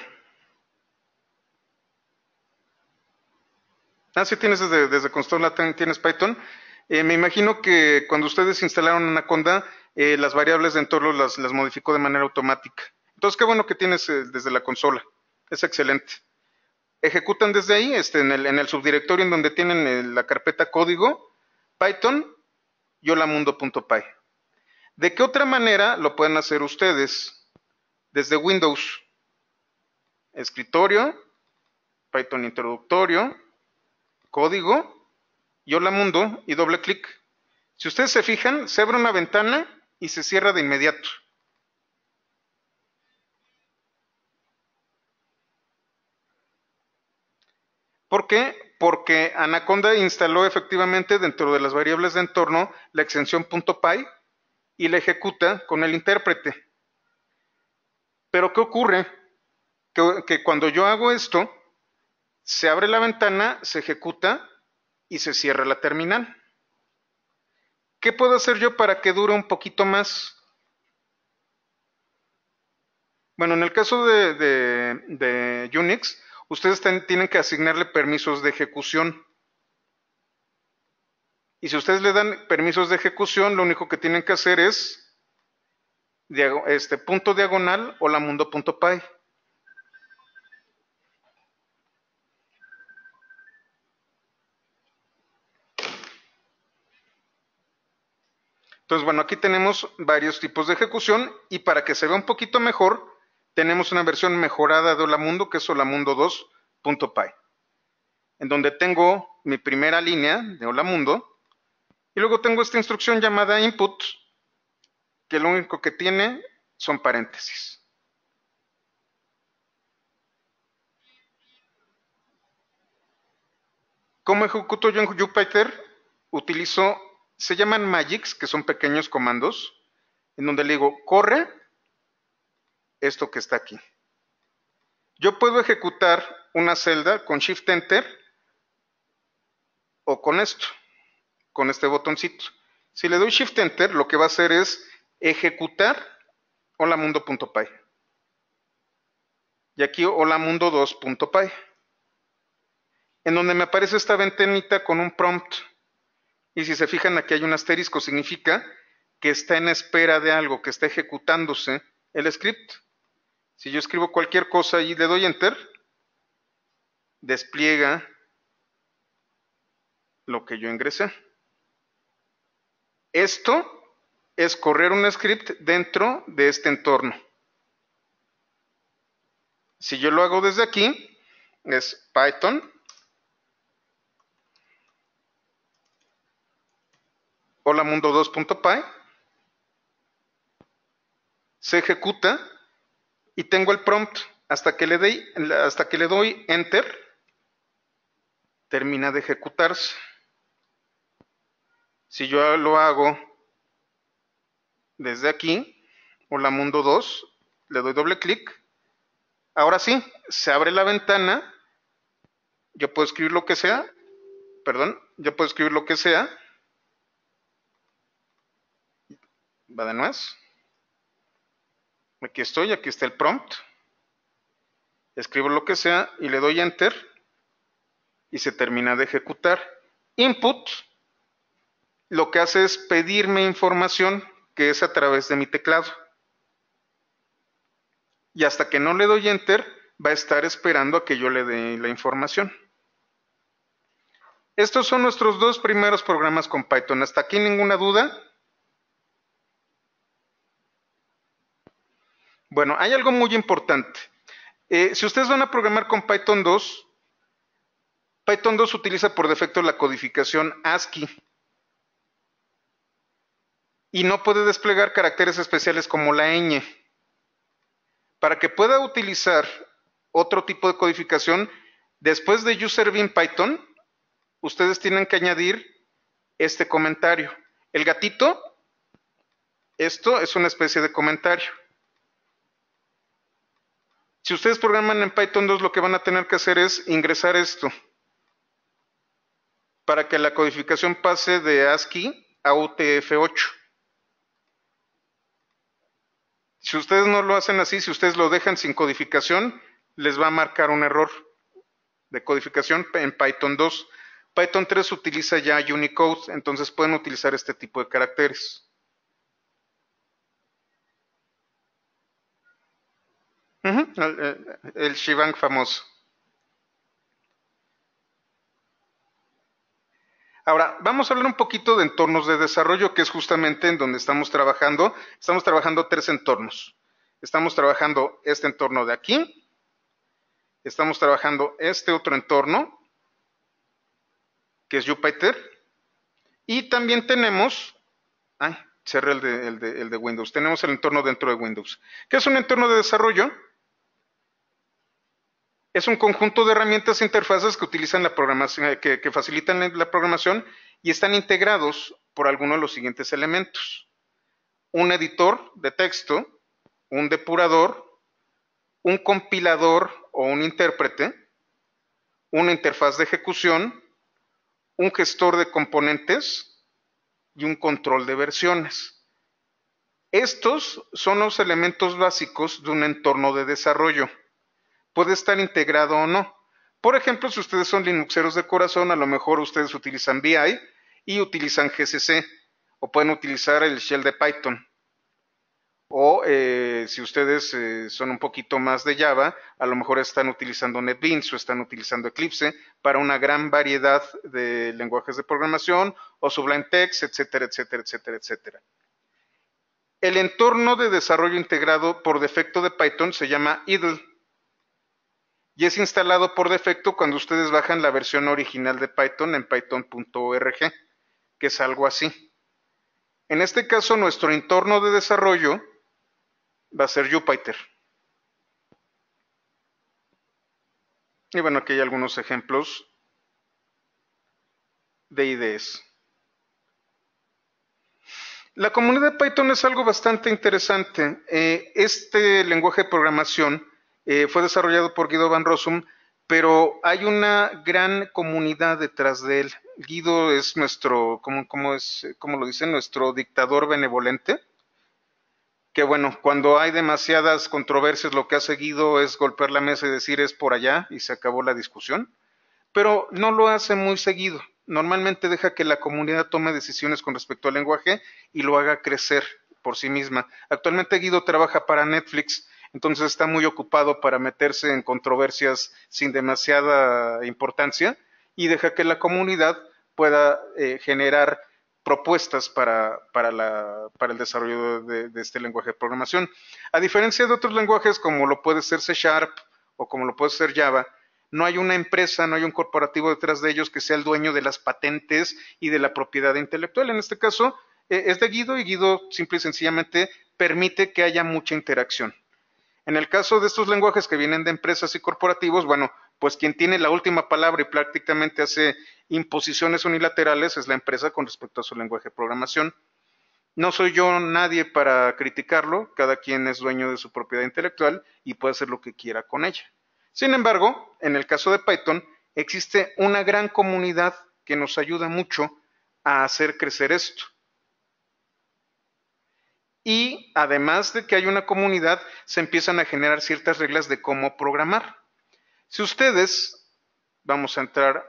Ah, sí, tienes desde, desde Consola, ah, tienes Python. Eh, me imagino que cuando ustedes instalaron Anaconda, eh, las variables de entorno las, modificó de manera automática. Entonces, qué bueno que tienes eh, desde la consola. Es excelente. Ejecutan desde ahí, este, en, el, en el subdirectorio en donde tienen la carpeta código, Python, yolamundo.py. ¿De qué otra manera lo pueden hacer ustedes? desde Windows, escritorio, Python introductorio, código, yo hola mundo y doble clic. Si ustedes se fijan, se abre una ventana y se cierra de inmediato. ¿Por qué? Porque Anaconda instaló efectivamente dentro de las variables de entorno la extensión .py y la ejecuta con el intérprete. Pero ¿qué ocurre? Que, cuando yo hago esto, se abre la ventana, se ejecuta y se cierra la terminal. ¿Qué puedo hacer yo para que dure un poquito más? Bueno, en el caso de, Unix, ustedes tienen que asignarle permisos de ejecución. Y si ustedes le dan permisos de ejecución, lo único que tienen que hacer es este, punto diagonal holamundo.py. Entonces, bueno, aquí tenemos varios tipos de ejecución y para que se vea un poquito mejor, tenemos una versión mejorada de Holamundo que es holamundo2.py, en donde tengo mi primera línea de Holamundo y luego tengo esta instrucción llamada input que lo único que tiene son paréntesis. ¿Cómo ejecuto yo en Jupyter? Utilizo, se llaman magics, que son pequeños comandos, en donde le digo, corre esto que está aquí. Yo puedo ejecutar una celda con Shift Enter o con esto, con este botoncito. Si le doy Shift Enter, lo que va a hacer es ejecutar hola mundo.py Y aquí hola mundo 2py En donde me aparece esta ventanita con un prompt. Y si se fijan aquí hay un asterisco, significa que está en espera de algo, que está ejecutándose el script. Si yo escribo cualquier cosa y le doy enter, despliega lo que yo ingresé. Esto es correr un script dentro de este entorno. Si yo lo hago desde aquí, es Python. Hola mundo 2.py. Se ejecuta y tengo el prompt hasta que le doy, hasta que le doy enter. Termina de ejecutarse. Si yo lo hago desde aquí, hola mundo 2, le doy doble clic. Ahora sí, se abre la ventana, yo puedo escribir lo que sea, perdón, yo puedo escribir lo que sea. Va de nuevo. Aquí estoy, aquí está el prompt. Escribo lo que sea y le doy enter y se termina de ejecutar. Input lo que hace es pedirme información que es a través de mi teclado. Y hasta que no le doy enter, va a estar esperando a que yo le dé la información. Estos son nuestros dos primeros programas con Python. ¿Hasta aquí ninguna duda? Bueno, hay algo muy importante. Eh, si ustedes van a programar con Python 2, Python 2 utiliza por defecto la codificación ASCII y no puede desplegar caracteres especiales como la ñ. Para que pueda utilizar otro tipo de codificación, después de user bin Python, ustedes tienen que añadir este comentario. El gatito, esto es una especie de comentario. Si ustedes programan en Python 2, lo que van a tener que hacer es ingresar esto para que la codificación pase de ASCII a UTF-8. Si ustedes no lo hacen así, si ustedes lo dejan sin codificación, les va a marcar un error de codificación en Python 2. Python 3 utiliza ya Unicode, entonces pueden utilizar este tipo de caracteres. el, el famoso. Ahora, vamos a hablar un poquito de entornos de desarrollo, que es justamente en donde estamos trabajando. Estamos trabajando tres entornos. Estamos trabajando este entorno de aquí. Estamos trabajando este otro entorno, que es Jupyter. Y también tenemos... Ay, cerré el de, el el de Windows. Tenemos el entorno dentro de Windows, ¿Qué es un entorno de desarrollo es un conjunto de herramientas e interfaces que utilizan la programación, eh, que, facilitan la, programación y están integrados por algunos de los siguientes elementos. Un editor de texto, un depurador, un compilador o un intérprete, una interfaz de ejecución, un gestor de componentes y un control de versiones. Estos son los elementos básicos de un entorno de desarrollo puede estar integrado o no. Por ejemplo, si ustedes son linuxeros de corazón, a lo mejor ustedes utilizan VI y utilizan GCC, o pueden utilizar el shell de Python. O eh, si ustedes eh, son un poquito más de Java, a lo mejor están utilizando NetBeans o están utilizando Eclipse para una gran variedad de lenguajes de programación o Sublime Text, etcétera, etcétera, etcétera, etcétera. El entorno de desarrollo integrado por defecto de Python se llama IDLE y es instalado por defecto cuando ustedes bajan la versión original de Python en python.org, que es algo así. En este caso, nuestro entorno de desarrollo va a ser Jupyter. Y bueno, aquí hay algunos ejemplos de IDEs. La comunidad de Python es algo bastante interesante. Eh, este lenguaje de programación eh, fue desarrollado por Guido Van Rossum, pero hay una gran comunidad detrás de él. Guido es nuestro, ¿cómo, es, cómo lo dicen? Nuestro dictador benevolente. Que bueno, cuando hay demasiadas controversias, lo que ha seguido es golpear la mesa y decir es por allá y se acabó la discusión. Pero no lo hace muy seguido. Normalmente deja que la comunidad tome decisiones con respecto al lenguaje y lo haga crecer por sí misma. Actualmente Guido trabaja para Netflix entonces está muy ocupado para meterse en controversias sin demasiada importancia y deja que la comunidad pueda eh, generar propuestas para, la, para el desarrollo de, este lenguaje de programación. A diferencia de otros lenguajes como lo puede ser C Sharp o como lo puede ser Java, no hay una empresa, no hay un corporativo detrás de ellos que sea el dueño de las patentes y de la propiedad intelectual. En este caso, eh, es de Guido y Guido simple y sencillamente permite que haya mucha interacción. En el caso de estos lenguajes que vienen de empresas y corporativos, bueno, pues quien tiene la última palabra y prácticamente hace imposiciones unilaterales es la empresa con respecto a su lenguaje de programación. No soy yo nadie para criticarlo, cada quien es dueño de su propiedad intelectual y puede hacer lo que quiera con ella. Sin embargo, en el caso de Python, existe una gran comunidad que nos ayuda mucho a hacer crecer esto y además de que hay una comunidad, se empiezan a generar ciertas reglas de cómo programar. Si ustedes, vamos a entrar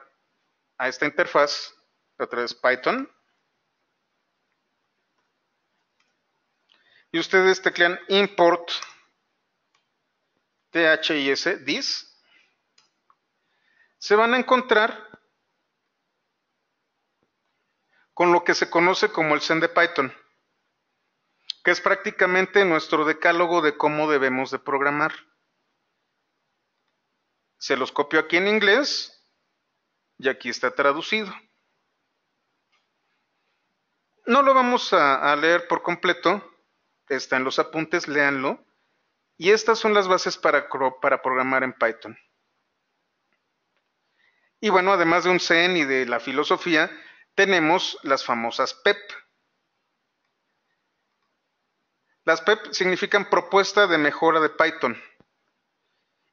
a esta interfaz, otra vez Python, y ustedes teclean import THIS, dis, se van a encontrar con lo que se conoce como el send de Python que es prácticamente nuestro decálogo de cómo debemos de programar. Se los copio aquí en inglés y aquí está traducido. No lo vamos a, leer por completo, está en los apuntes, léanlo. Y estas son las bases para, para programar en Python. Y bueno, además de un Zen y de la filosofía, tenemos las famosas PEP, las PEP e significan propuesta de mejora de Python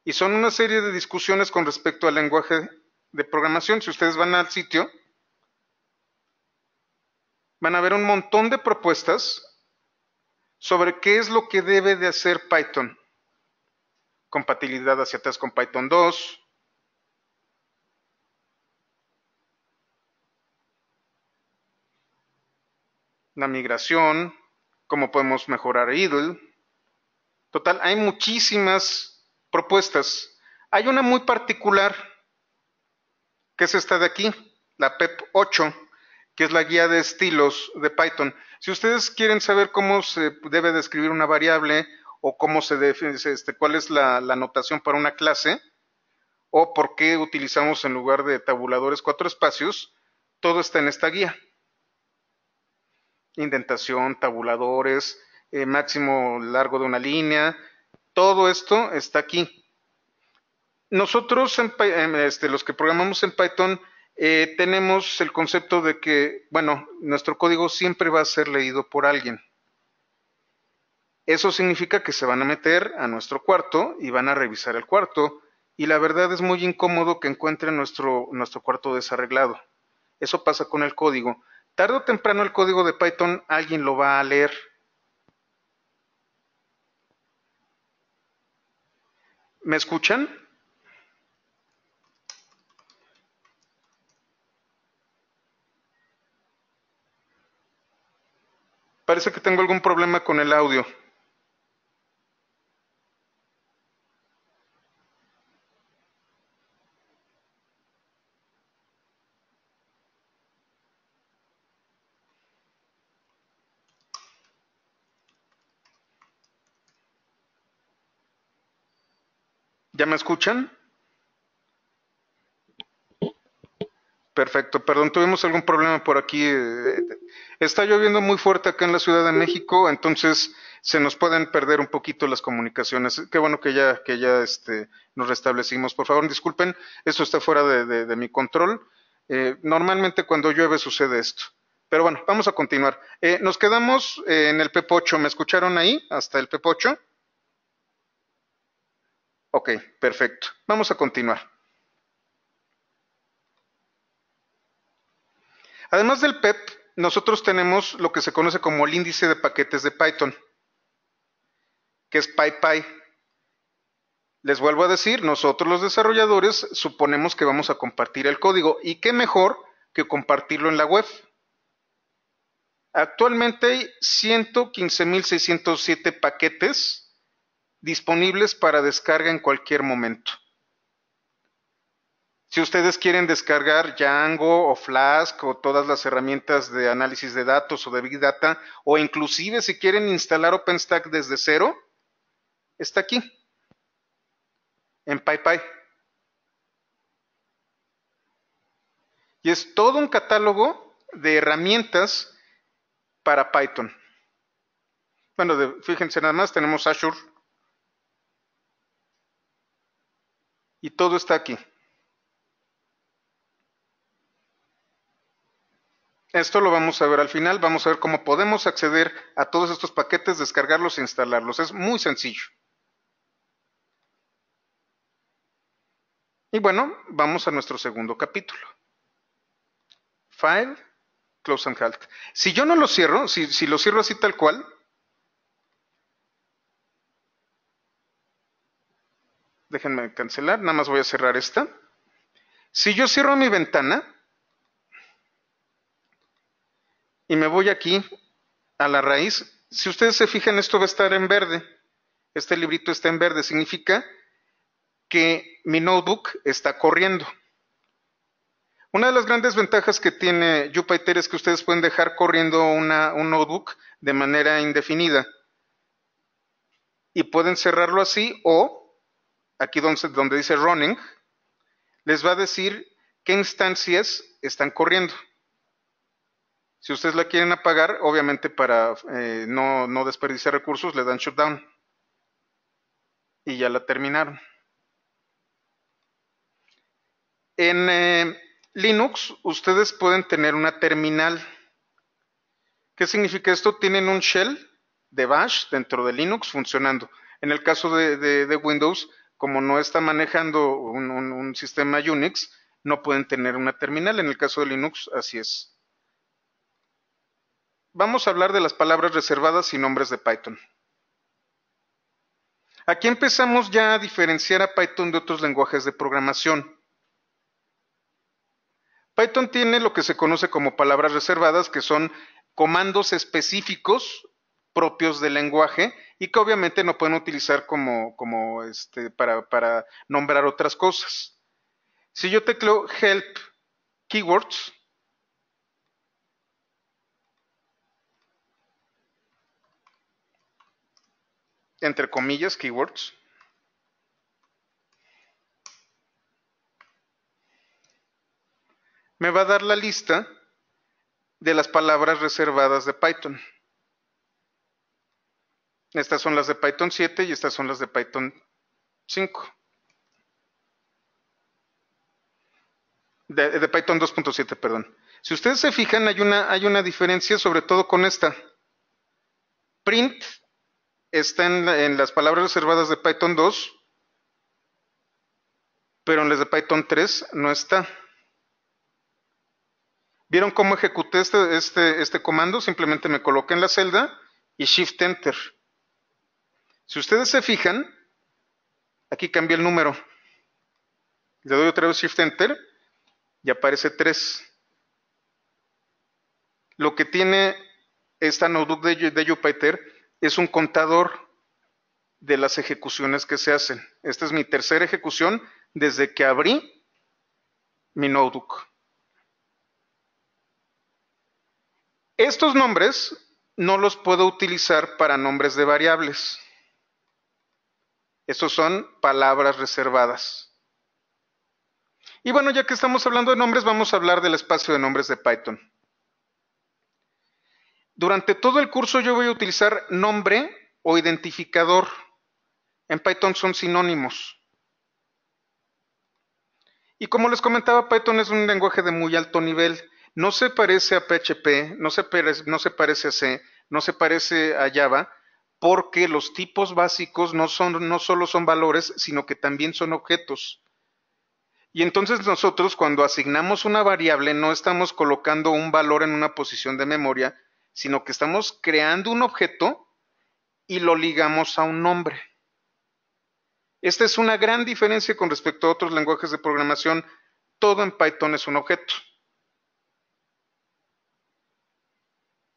y son una serie de discusiones con respecto al lenguaje de programación. Si ustedes van al sitio, van a ver un montón de propuestas sobre qué es lo que debe de hacer Python. Compatibilidad hacia atrás con Python 2. La migración, cómo podemos mejorar Idle. Total, hay muchísimas propuestas. Hay una muy particular, que es esta de aquí, la PEP 8, e que es la guía de estilos de Python. Si ustedes quieren saber cómo se debe describir una variable o cómo se define, este, cuál es la, la notación para una clase, o por qué utilizamos en lugar de tabuladores cuatro espacios, todo está en esta guía indentación, tabuladores, eh, máximo largo de una línea, todo esto está aquí. Nosotros, este, los que programamos en Python, eh, tenemos el concepto de que, bueno, nuestro código siempre va a ser leído por alguien. Eso significa que se van a meter a nuestro cuarto y van a revisar el cuarto. Y la verdad es muy incómodo que encuentren nuestro, nuestro cuarto desarreglado. Eso pasa con el código tarde o temprano el código de Python alguien lo va a leer. ¿Me escuchan? Parece que tengo algún problema con el audio. ¿Ya me escuchan? Perfecto, perdón, tuvimos algún problema por aquí. Eh, eh, está lloviendo muy fuerte acá en la Ciudad de México, entonces se nos pueden perder un poquito las comunicaciones. Qué bueno que ya, que ya este, nos restablecimos. Por favor, disculpen, eso está fuera de, mi control. Eh, normalmente cuando llueve sucede esto. Pero bueno, vamos a continuar. nos quedamos en el Pepocho. ¿Me escucharon ahí? Hasta el Pepocho. Ok, perfecto. Vamos a continuar. Además del PEP, e nosotros tenemos lo que se conoce como el índice de paquetes de Python, que es PyPy. Les vuelvo a decir, nosotros los desarrolladores suponemos que vamos a compartir el código y qué mejor que compartirlo en la web. Actualmente hay 115.607 paquetes disponibles para descarga en cualquier momento. Si ustedes quieren descargar Django o Flask o todas las herramientas de análisis de datos o de Big Data, o inclusive si quieren instalar OpenStack desde cero, está aquí, en PyPy. Y es todo un catálogo de herramientas para Python. Bueno, fíjense nada más, tenemos Azure, Y todo está aquí. Esto lo vamos a ver al final, vamos a ver cómo podemos acceder a todos estos paquetes, descargarlos e instalarlos. Es muy sencillo. Y bueno, vamos a nuestro segundo capítulo. File, Close and Halt. Si yo no lo cierro, si, si lo cierro así tal cual, Déjenme cancelar, nada más voy a cerrar esta. Si yo cierro mi ventana y me voy aquí a la raíz, si ustedes se fijan, esto va a estar en verde. Este librito está en verde, significa que mi notebook está corriendo. Una de las grandes ventajas que tiene Jupyter es que ustedes pueden dejar corriendo un notebook de manera indefinida. Y pueden cerrarlo así o aquí donde, dice running, les va a decir qué instancias están corriendo. Si ustedes la quieren apagar, obviamente para eh, no, desperdiciar recursos, le dan shutdown. Y ya la terminaron. En eh, Linux, ustedes pueden tener una terminal. ¿Qué significa esto? Tienen un shell de bash dentro de Linux funcionando. En el caso de Windows, como no está manejando un, sistema Unix, no pueden tener una terminal. En el caso de Linux, así es. Vamos a hablar de las palabras reservadas y nombres de Python. Aquí empezamos ya a diferenciar a Python de otros lenguajes de programación. Python tiene lo que se conoce como palabras reservadas, que son comandos específicos propios del lenguaje y que obviamente no pueden utilizar como, este, para, para nombrar otras cosas. Si yo tecleo help keywords, entre comillas, keywords, me va a dar la lista de las palabras reservadas de Python. Estas son las de Python 7 y estas son las de Python 5. De, Python 2.7, perdón. Si ustedes se fijan, hay una, hay una diferencia, sobre todo con esta. Print está en, en las palabras reservadas de Python 2, pero en las de Python 3 no está. ¿Vieron cómo ejecuté este, este, este comando? Simplemente me coloqué en la celda y Shift Enter. Si ustedes se fijan, aquí cambia el número. Le doy otra vez Shift Enter y aparece 3. Lo que tiene esta notebook de, de Jupyter es un contador de las ejecuciones que se hacen. Esta es mi tercera ejecución desde que abrí mi notebook. Estos nombres no los puedo utilizar para nombres de variables. Estos son palabras reservadas. Y bueno, ya que estamos hablando de nombres, vamos a hablar del espacio de nombres de Python. Durante todo el curso yo voy a utilizar nombre o identificador. En Python son sinónimos. Y como les comentaba, Python es un lenguaje de muy alto nivel. No se parece a PHP, no se, parece, no se parece a C, no se parece a Java, porque los tipos básicos no, solo son valores, sino que también son objetos. Y entonces nosotros cuando asignamos una variable no estamos colocando un valor en una posición de memoria, sino que estamos creando un objeto y lo ligamos a un nombre. Esta es una gran diferencia con respecto a otros lenguajes de programación. Todo en Python es un objeto.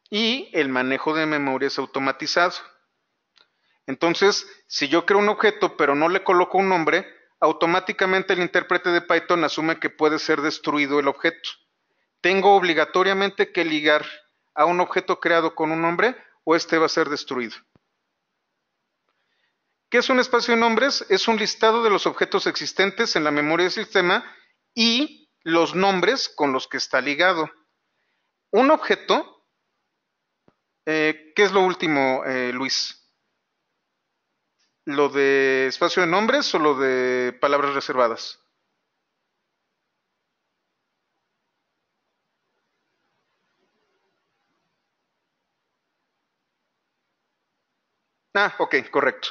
Y el manejo de memoria es automatizado. Entonces, si yo creo un objeto pero no le coloco un nombre, automáticamente el intérprete de Python asume que puede ser destruido el objeto. Tengo obligatoriamente que ligar a un objeto creado con un nombre o este va a ser destruido. ¿Qué es un espacio de nombres? Es un listado de los objetos existentes en la memoria del sistema y los nombres con los que está ligado. Un objeto, eh, ¿qué es lo último, eh, Luis? ¿Lo de espacio de nombres o lo de palabras reservadas? Ah, ok, correcto.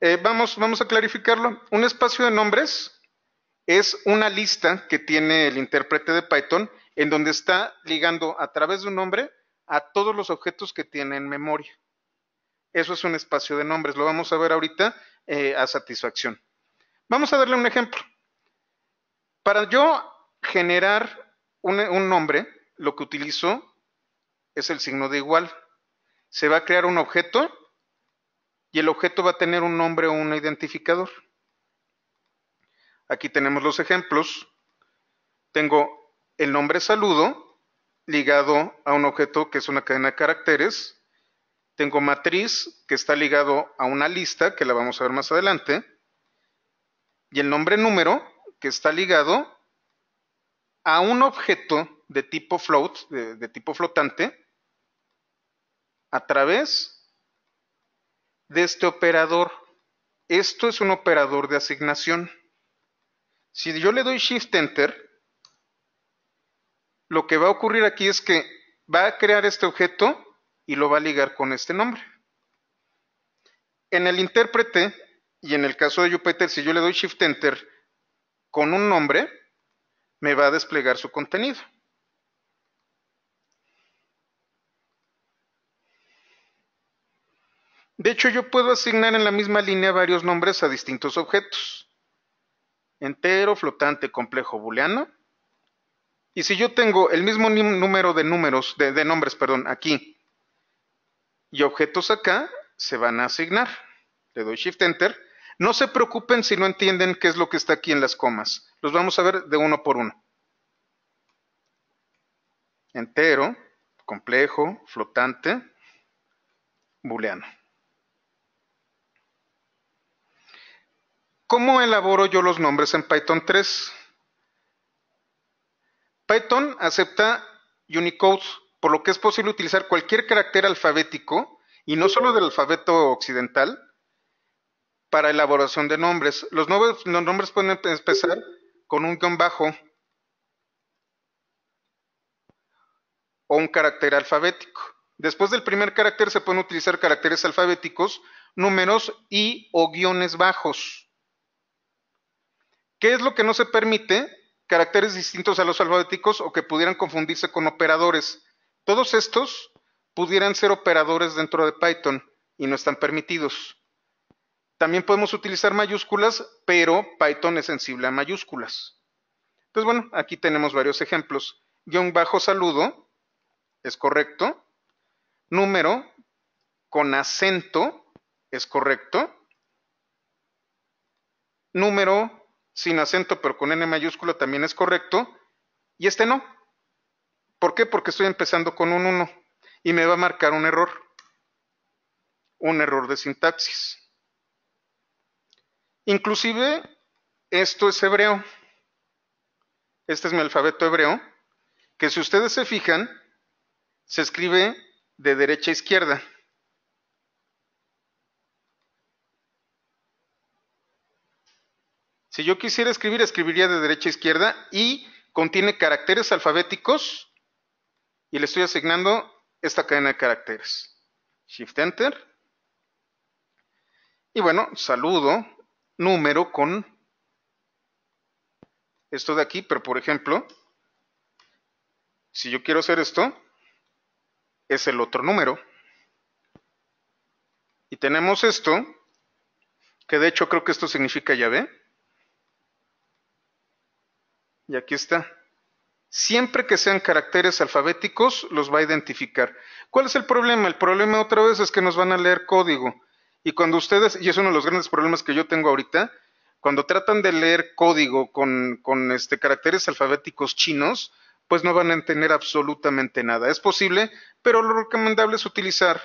Eh, vamos, vamos a clarificarlo. Un espacio de nombres es una lista que tiene el intérprete de Python en donde está ligando a través de un nombre a todos los objetos que tiene en memoria. Eso es un espacio de nombres, lo vamos a ver ahorita eh, a satisfacción. Vamos a darle un ejemplo. Para yo generar un nombre, lo que utilizo es el signo de igual. Se va a crear un objeto y el objeto va a tener un nombre o un identificador. Aquí tenemos los ejemplos. Tengo el nombre saludo ligado a un objeto que es una cadena de caracteres tengo matriz que está ligado a una lista, que la vamos a ver más adelante. Y el nombre número que está ligado a un objeto de tipo float, de, tipo flotante, a través de este operador. Esto es un operador de asignación. Si yo le doy Shift Enter, lo que va a ocurrir aquí es que va a crear este objeto y lo va a ligar con este nombre. En el intérprete, y en el caso de Jupyter, si yo le doy Shift Enter con un nombre, me va a desplegar su contenido. De hecho, yo puedo asignar en la misma línea varios nombres a distintos objetos. Entero, flotante, complejo, booleano. Y si yo tengo el mismo número de números, de nombres, perdón, aquí, y objetos acá se van a asignar. Le doy Shift Enter. No se preocupen si no entienden qué es lo que está aquí en las comas. Los vamos a ver de uno por uno. Entero, complejo, flotante, booleano. ¿Cómo elaboro yo los nombres en Python 3? Python acepta Unicode por lo que es posible utilizar cualquier carácter alfabético, y no solo del alfabeto occidental, para elaboración de nombres. Los, nombres. pueden empezar con un guión bajo o un carácter alfabético. Después del primer carácter se pueden utilizar caracteres alfabéticos, números y o guiones bajos. ¿Qué es lo que no se permite? Caracteres distintos a los alfabéticos o que pudieran confundirse con operadores. Todos estos pudieran ser operadores dentro de Python y no están permitidos. También podemos utilizar mayúsculas, pero Python es sensible a mayúsculas. Entonces, pues bueno, aquí tenemos varios ejemplos. Guión bajo saludo, es correcto. Número con acento, es correcto. Número sin acento, pero con N mayúscula, también es correcto. Y este no, ¿Por qué? Porque estoy empezando con un 1 y me va a marcar un error, un error de sintaxis. Inclusive, esto es hebreo. Este es mi alfabeto hebreo, que si ustedes se fijan, se escribe de derecha a izquierda. Si yo quisiera escribir, escribiría de derecha a izquierda y contiene caracteres alfabéticos y le estoy asignando esta cadena de caracteres. Shift Enter. Y bueno, saludo número con esto de aquí, pero por ejemplo, si yo quiero hacer esto, es el otro número. Y tenemos esto, que de hecho creo que esto significa llave. Y aquí está. Siempre que sean caracteres alfabéticos, los va a identificar. ¿Cuál es el problema? El problema otra vez es que nos van a leer código. Y cuando ustedes, y es uno de los grandes problemas que yo tengo ahorita, cuando tratan de leer código con, este, caracteres alfabéticos chinos, pues no van a entender absolutamente nada. Es posible, pero lo recomendable es utilizar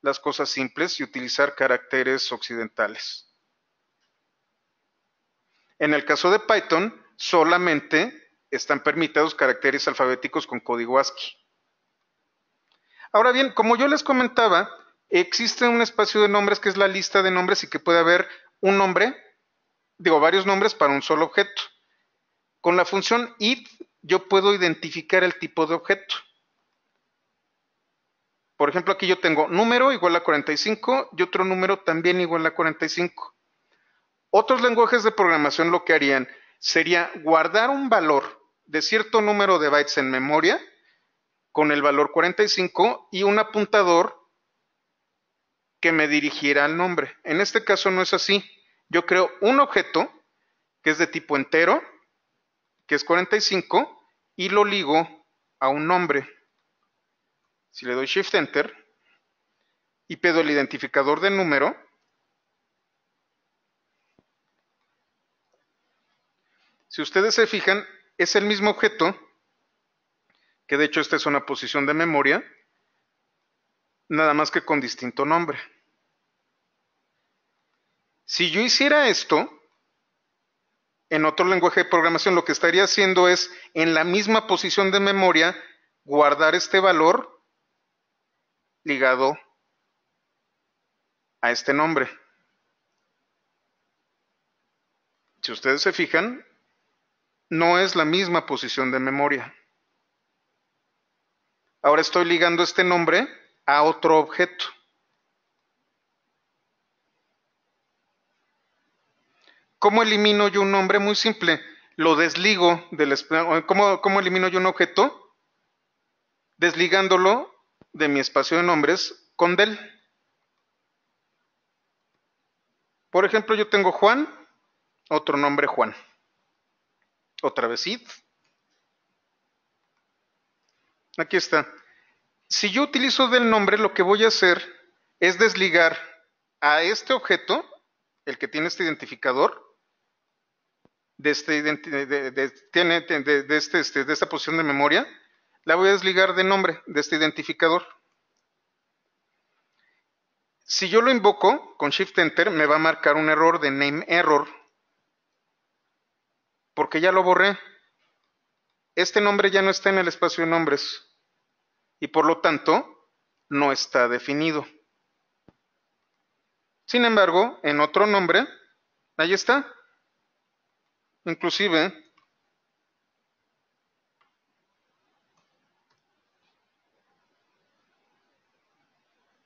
las cosas simples y utilizar caracteres occidentales. En el caso de Python, solamente están permitidos caracteres alfabéticos con código ASCII. Ahora bien, como yo les comentaba, existe un espacio de nombres que es la lista de nombres y que puede haber un nombre, digo, varios nombres para un solo objeto. Con la función id yo puedo identificar el tipo de objeto. Por ejemplo, aquí yo tengo número igual a 45 y otro número también igual a 45. Otros lenguajes de programación lo que harían sería guardar un valor de cierto número de bytes en memoria con el valor 45 y un apuntador que me dirigiera al nombre. En este caso no es así. Yo creo un objeto que es de tipo entero, que es 45, y lo ligo a un nombre. Si le doy Shift Enter y pedo el identificador de número, si ustedes se fijan, es el mismo objeto, que de hecho esta es una posición de memoria, nada más que con distinto nombre. Si yo hiciera esto, en otro lenguaje de programación lo que estaría haciendo es en la misma posición de memoria guardar este valor ligado a este nombre. Si ustedes se fijan, no es la misma posición de memoria. Ahora estoy ligando este nombre a otro objeto. ¿Cómo elimino yo un nombre? Muy simple. Lo desligo del... ¿Cómo, cómo elimino yo un objeto? Desligándolo de mi espacio de nombres con del. Por ejemplo, yo tengo Juan, otro nombre Juan. Otra vez id. Aquí está. Si yo utilizo del nombre, lo que voy a hacer es desligar a este objeto, el que tiene este identificador, de, de esta posición de memoria, la voy a desligar de nombre, de este identificador. Si yo lo invoco con Shift Enter, me va a marcar un error de name error porque ya lo borré. Este nombre ya no está en el espacio de nombres y por lo tanto no está definido. Sin embargo, en otro nombre, ahí está. Inclusive,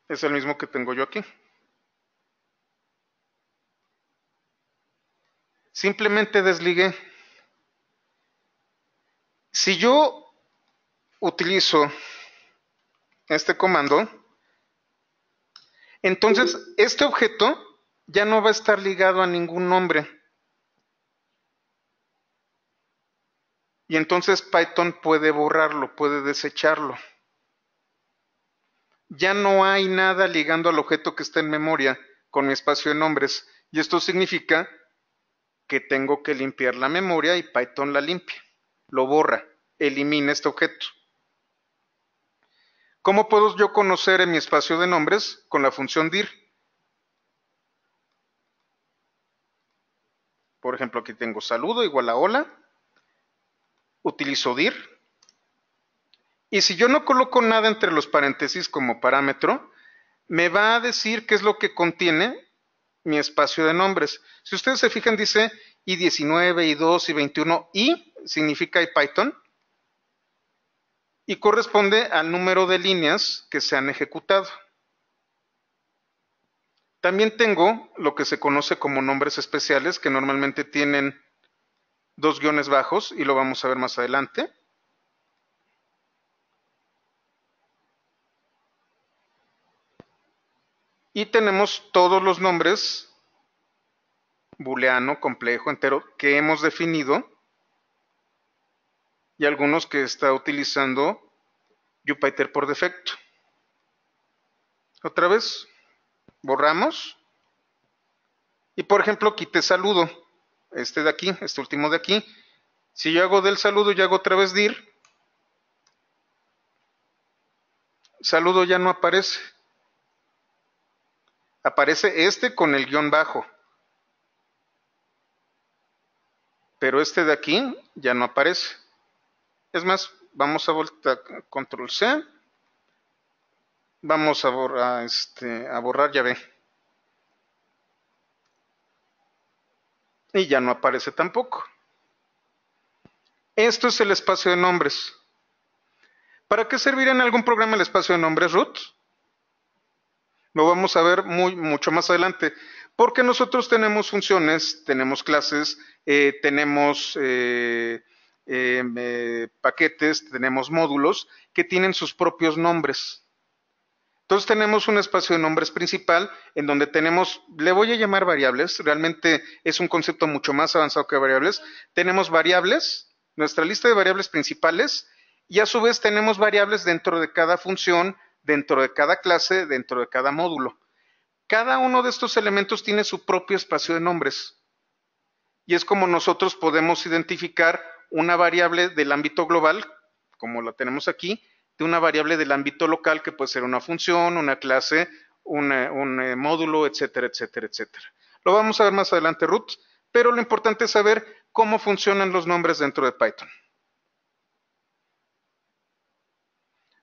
es el mismo que tengo yo aquí. Simplemente desligué si yo utilizo este comando, entonces este objeto ya no va a estar ligado a ningún nombre. Y entonces Python puede borrarlo, puede desecharlo. Ya no hay nada ligando al objeto que está en memoria con mi espacio de nombres. Y esto significa que tengo que limpiar la memoria y Python la limpia lo borra, elimina este objeto. ¿Cómo puedo yo conocer en mi espacio de nombres con la función dir? Por ejemplo, aquí tengo saludo igual a hola. Utilizo dir. Y si yo no coloco nada entre los paréntesis como parámetro, me va a decir qué es lo que contiene mi espacio de nombres. Si ustedes se fijan, dice y 19, y 2, y 21, y significa Python. y corresponde al número de líneas que se han ejecutado. También tengo lo que se conoce como nombres especiales, que normalmente tienen dos guiones bajos, y lo vamos a ver más adelante. Y tenemos todos los nombres booleano, complejo, entero, que hemos definido y algunos que está utilizando Jupyter por defecto. Otra vez, borramos. Y por ejemplo, quité saludo. Este de aquí, este último de aquí. Si yo hago del saludo y hago otra vez dir, saludo ya no aparece. Aparece este con el guión bajo. Pero este de aquí ya no aparece. Es más, vamos a voltar control C. Vamos a borrar, este, a borrar llave. Y ya no aparece tampoco. Esto es el espacio de nombres. ¿Para qué servirá en algún programa el espacio de nombres root? Lo vamos a ver muy, mucho más adelante porque nosotros tenemos funciones, tenemos clases, eh, tenemos eh, em, eh, paquetes, tenemos módulos que tienen sus propios nombres. Entonces tenemos un espacio de nombres principal en donde tenemos, le voy a llamar variables, realmente es un concepto mucho más avanzado que variables. Tenemos variables, nuestra lista de variables principales, y a su vez tenemos variables dentro de cada función, dentro de cada clase, dentro de cada módulo. Cada uno de estos elementos tiene su propio espacio de nombres. Y es como nosotros podemos identificar una variable del ámbito global, como la tenemos aquí, de una variable del ámbito local que puede ser una función, una clase, un eh, módulo, etcétera, etcétera, etcétera. Lo vamos a ver más adelante, Ruth, pero lo importante es saber cómo funcionan los nombres dentro de Python.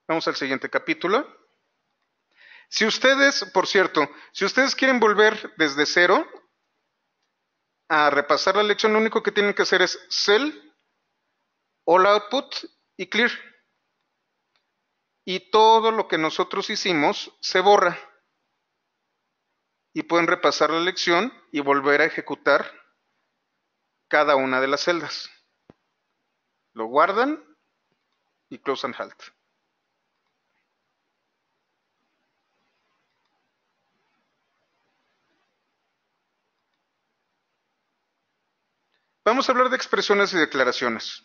Vamos al siguiente capítulo. Si ustedes, por cierto, si ustedes quieren volver desde cero a repasar la lección, lo único que tienen que hacer es sell, all output y clear. Y todo lo que nosotros hicimos se borra. Y pueden repasar la lección y volver a ejecutar cada una de las celdas. Lo guardan y close and halt. Vamos a hablar de expresiones y declaraciones.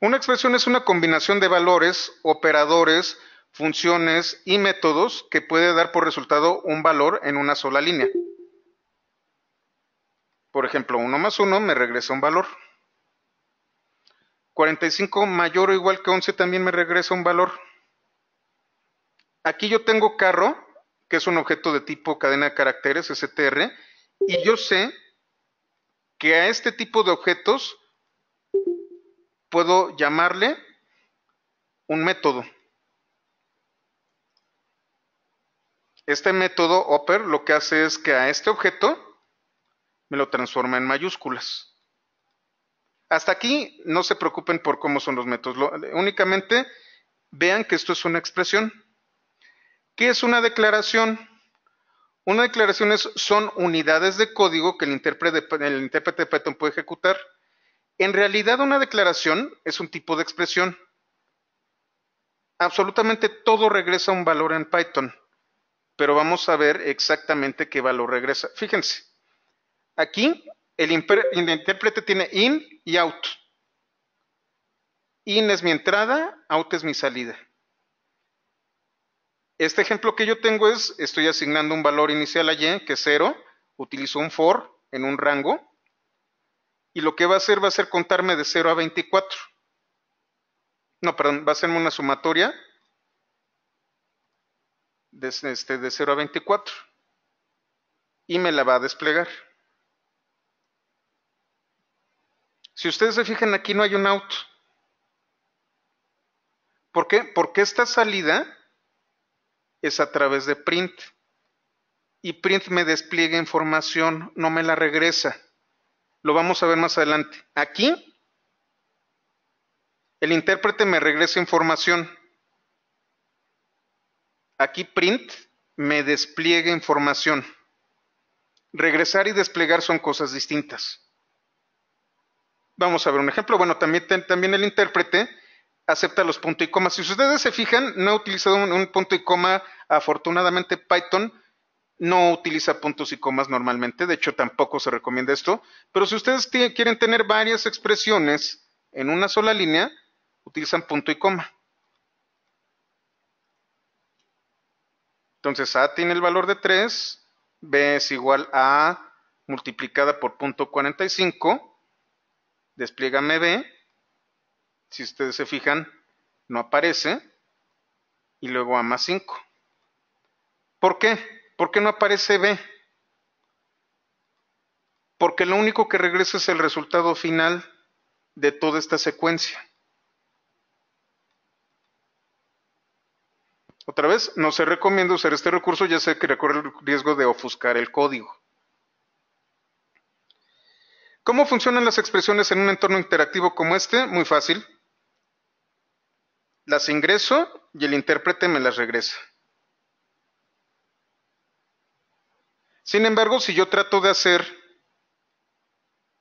Una expresión es una combinación de valores, operadores, funciones y métodos que puede dar por resultado un valor en una sola línea. Por ejemplo, 1 más 1 me regresa un valor. 45 mayor o igual que 11 también me regresa un valor. Aquí yo tengo carro que es un objeto de tipo cadena de caracteres, STR, y yo sé que a este tipo de objetos puedo llamarle un método. Este método upper lo que hace es que a este objeto me lo transforma en mayúsculas. Hasta aquí no se preocupen por cómo son los métodos, únicamente vean que esto es una expresión. ¿Qué es una declaración? Una declaración son unidades de código que el intérprete, de Python puede ejecutar. En realidad, una declaración es un tipo de expresión. Absolutamente todo regresa un valor en Python, pero vamos a ver exactamente qué valor regresa. Fíjense, aquí el intérprete tiene in y out. In es mi entrada, out es mi salida. Este ejemplo que yo tengo es, estoy asignando un valor inicial a Y, que es 0, utilizo un for en un rango, y lo que va a hacer va a ser contarme de 0 a 24. No, perdón, va a hacerme una sumatoria de, este, de 0 a 24 y me la va a desplegar. Si ustedes se fijan, aquí no hay un out. ¿Por qué? Porque esta salida es a través de print. Y print me despliega información, no me la regresa. Lo vamos a ver más adelante. Aquí, el intérprete me regresa información. Aquí print me despliega información. Regresar y desplegar son cosas distintas. Vamos a ver un ejemplo. Bueno, también, también el intérprete acepta los puntos y comas, Si ustedes se fijan, no he utilizado un, punto y coma. Afortunadamente, Python no utiliza puntos y comas normalmente. De hecho, tampoco se recomienda esto. Pero si ustedes quieren tener varias expresiones en una sola línea, utilizan punto y coma. Entonces, A tiene el valor de 3, B es igual a multiplicada por punto 45, despliegame B, si ustedes se fijan, no aparece, y luego A más 5. ¿Por qué? ¿Por qué no aparece B? Porque lo único que regresa es el resultado final de toda esta secuencia. Otra vez, no se recomienda usar este recurso, ya sé que recorre el riesgo de ofuscar el código. ¿Cómo funcionan las expresiones en un entorno interactivo como este? Muy fácil. Las ingreso y el intérprete me las regresa. Sin embargo, si yo trato de hacer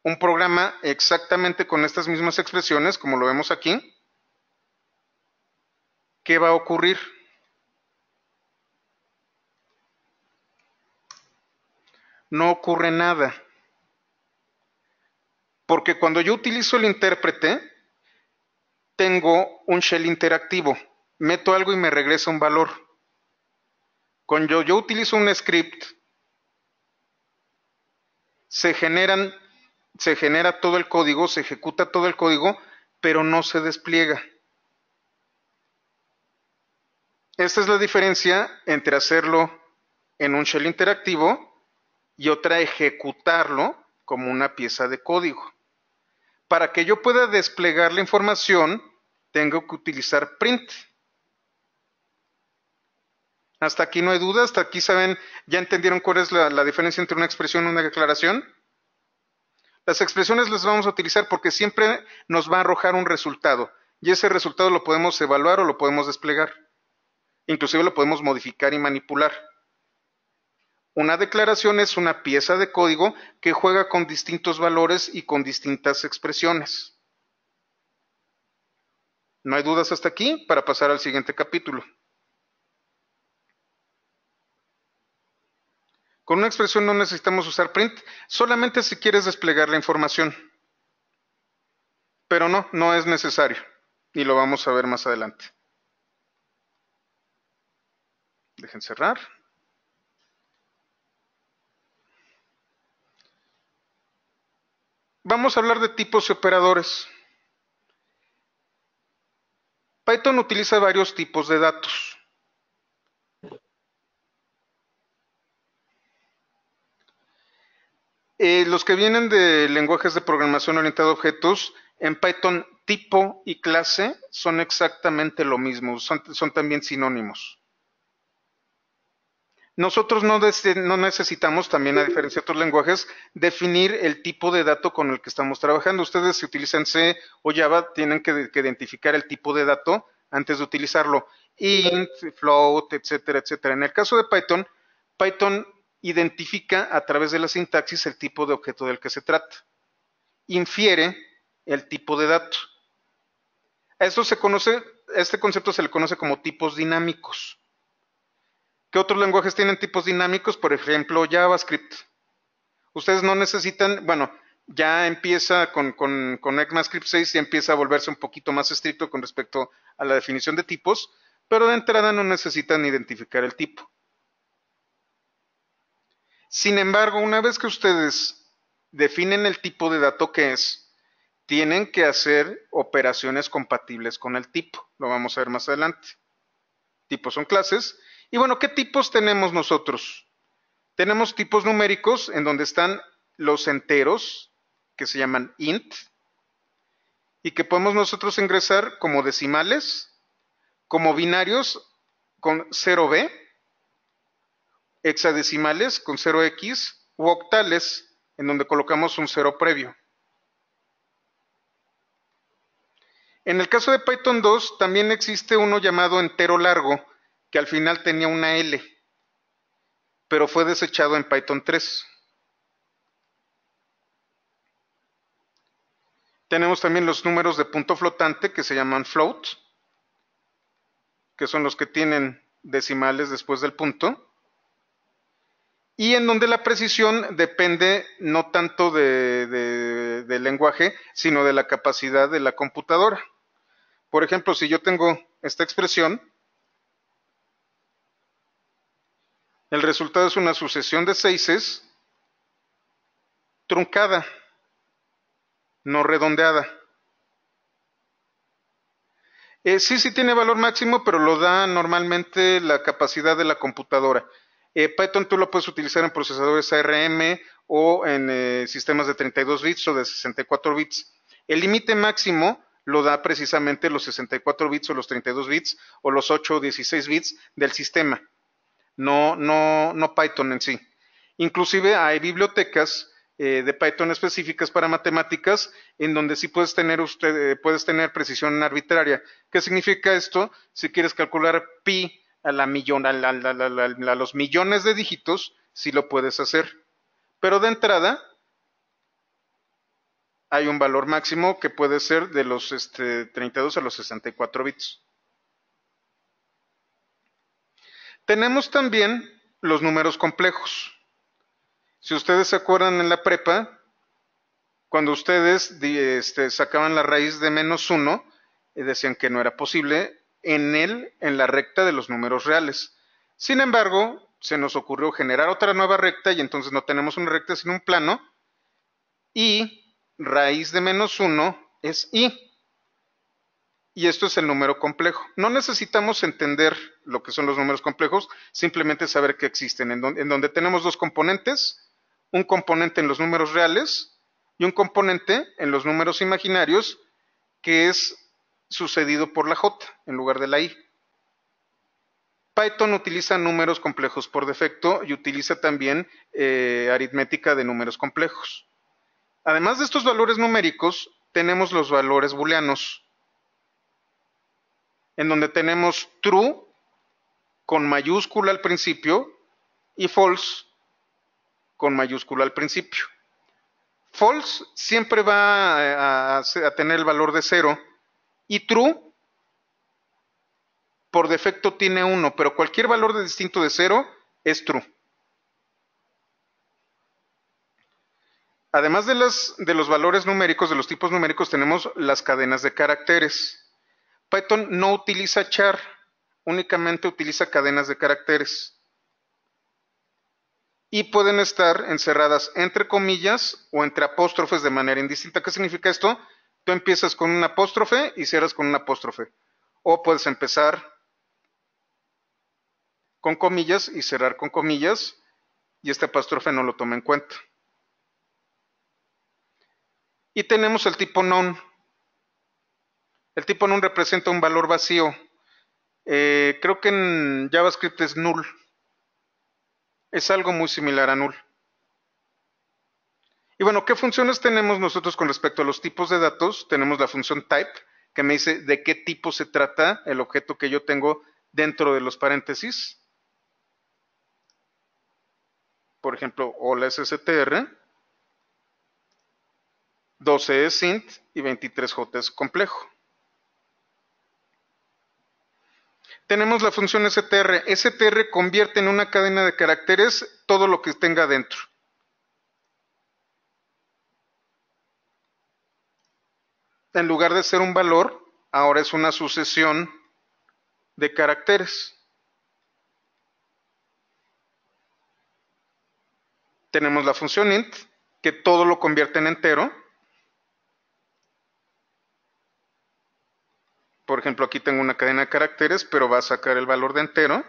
un programa exactamente con estas mismas expresiones, como lo vemos aquí, ¿qué va a ocurrir? No ocurre nada. Porque cuando yo utilizo el intérprete, tengo un shell interactivo. Meto algo y me regresa un valor. Cuando yo utilizo un script, se se genera todo el código, se ejecuta todo el código, pero no se despliega. Esta es la diferencia entre hacerlo en un shell interactivo y otra ejecutarlo como una pieza de código para que yo pueda desplegar la información, tengo que utilizar print. Hasta aquí no hay duda, hasta aquí saben, ya entendieron cuál es la, la diferencia entre una expresión y una declaración. Las expresiones las vamos a utilizar porque siempre nos va a arrojar un resultado y ese resultado lo podemos evaluar o lo podemos desplegar. Inclusive lo podemos modificar y manipular. Una declaración es una pieza de código que juega con distintos valores y con distintas expresiones. ¿No hay dudas hasta aquí? Para pasar al siguiente capítulo. Con una expresión no necesitamos usar print, solamente si quieres desplegar la información. Pero no, no es necesario. Y lo vamos a ver más adelante. Dejen cerrar. Vamos a hablar de tipos y operadores. Python utiliza varios tipos de datos. Eh, los que vienen de lenguajes de programación orientado a objetos, en Python tipo y clase son exactamente lo mismo, son también sinónimos. Nosotros no, necesitamos también, a diferencia de otros lenguajes, definir el tipo de dato con el que estamos trabajando. Ustedes si utilizan C o Java tienen que, identificar el tipo de dato antes de utilizarlo. Int, float, etcétera, etcétera. En el caso de Python, Python identifica a través de la sintaxis el tipo de objeto del que se trata. Infiere el tipo de dato. A esto se conoce, este concepto se le conoce como tipos dinámicos. ¿Qué otros lenguajes tienen tipos dinámicos? Por ejemplo, JavaScript. Ustedes no necesitan, bueno, ya empieza con, con, ECMAScript 6, y empieza a volverse un poquito más estricto con respecto a la definición de tipos, pero de entrada no necesitan identificar el tipo. Sin embargo, una vez que ustedes definen el tipo de dato que es, tienen que hacer operaciones compatibles con el tipo. Lo vamos a ver más adelante. Tipos son clases y bueno, ¿qué tipos tenemos nosotros? Tenemos tipos numéricos en donde están los enteros, que se llaman int, y que podemos nosotros ingresar como decimales, como binarios con 0b, hexadecimales con 0x u octales en donde colocamos un cero previo. En el caso de Python 2 también existe uno llamado entero largo, que al final tenía una L, pero fue desechado en Python 3. Tenemos también los números de punto flotante que se llaman float, que son los que tienen decimales después del punto, y en donde la precisión depende no tanto de, del lenguaje, sino de la capacidad de la computadora. Por ejemplo, si yo tengo esta expresión, El resultado es una sucesión de seises truncada, no redondeada. Eh, sí, sí tiene valor máximo, pero lo da normalmente la capacidad de la computadora. Eh, Python tú lo puedes utilizar en procesadores ARM o en eh, sistemas de 32 bits o de 64 bits. El límite máximo lo da precisamente los 64 bits o los 32 bits o los 8 o 16 bits del sistema no, no, no Python en sí. Inclusive hay bibliotecas eh, de Python específicas para matemáticas, en donde sí puedes tener, usted, eh, puedes tener precisión arbitraria. ¿Qué significa esto? Si quieres calcular pi a, la millón, a, los millones de dígitos, sí lo puedes hacer. Pero de entrada, hay un valor máximo que puede ser de los este, 32 a los 64 bits. Tenemos también los números complejos. Si ustedes se acuerdan en la prepa, cuando ustedes este, sacaban la raíz de menos uno, eh, decían que no era posible en el en la recta de los números reales. Sin embargo, se nos ocurrió generar otra nueva recta y entonces no tenemos una recta sino un plano. Y raíz de menos uno es i y esto es el número complejo. No necesitamos entender lo que son los números complejos, simplemente saber que existen, en, donde, tenemos dos componentes, un componente en los números reales y un componente en los números imaginarios que es sucedido por la J en lugar de la I. Python utiliza números complejos por defecto y utiliza también eh, aritmética de números complejos. Además de estos valores numéricos, tenemos los valores booleanos en donde tenemos true con mayúscula al principio y false con mayúscula al principio. False siempre va a, tener el valor de cero y true por defecto tiene 1, pero cualquier valor distinto de cero es true. Además de los valores numéricos, de los tipos numéricos, tenemos las cadenas de caracteres. Python no utiliza char, únicamente utiliza cadenas de caracteres. Y pueden estar encerradas entre comillas o entre apóstrofes de manera indistinta. ¿Qué significa esto? Tú empiezas con un apóstrofe y cierras con un apóstrofe. O puedes empezar con comillas y cerrar con comillas y este apóstrofe no lo toma en cuenta. Y tenemos el tipo non el tipo num representa un valor vacío. Eh, creo que en JavaScript es null. Es algo muy similar a null. Y bueno, ¿qué funciones tenemos nosotros con respecto a los tipos de datos? Tenemos la función type, que me dice de qué tipo se trata el objeto que yo tengo dentro de los paréntesis. Por ejemplo, hola SSTR, 12 e es int y 23j es complejo. tenemos la función str. str convierte en una cadena de caracteres todo lo que tenga dentro. En lugar de ser un valor, ahora es una sucesión de caracteres. Tenemos la función int, que todo lo convierte en entero. Por ejemplo, aquí tengo una cadena de caracteres, pero va a sacar el valor de entero.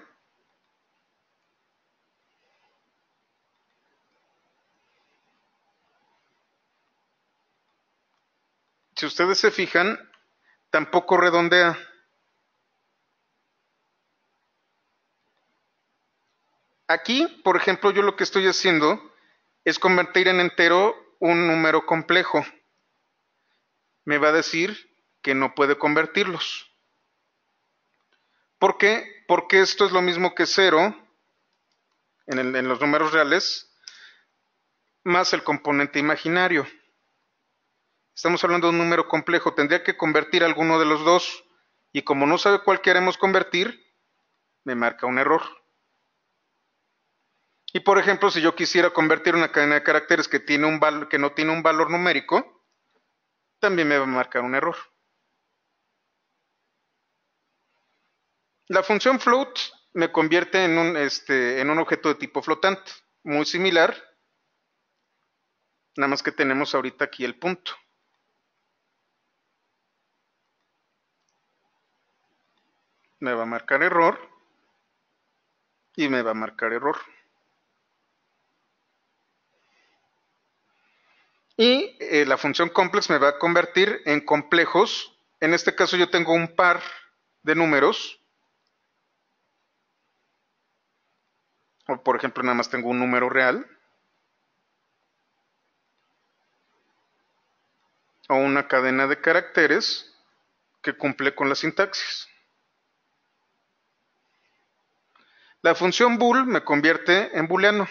Si ustedes se fijan, tampoco redondea. Aquí, por ejemplo, yo lo que estoy haciendo es convertir en entero un número complejo. Me va a decir que no puede convertirlos. ¿Por qué? Porque esto es lo mismo que cero en, los números reales más el componente imaginario. Estamos hablando de un número complejo, tendría que convertir alguno de los dos y como no sabe cuál queremos convertir, me marca un error. Y por ejemplo, si yo quisiera convertir una cadena de caracteres que, tiene un que no tiene un valor numérico, también me va a marcar un error. La función float me convierte este, en un, objeto de tipo flotante, muy similar, nada más que tenemos ahorita aquí el punto. Me va a marcar error y me va a marcar error. Y eh, la función complex me va a convertir en complejos. En este caso yo tengo un par de números O por ejemplo, nada más tengo un número real. O una cadena de caracteres que cumple con la sintaxis. La función bool me convierte en booleano.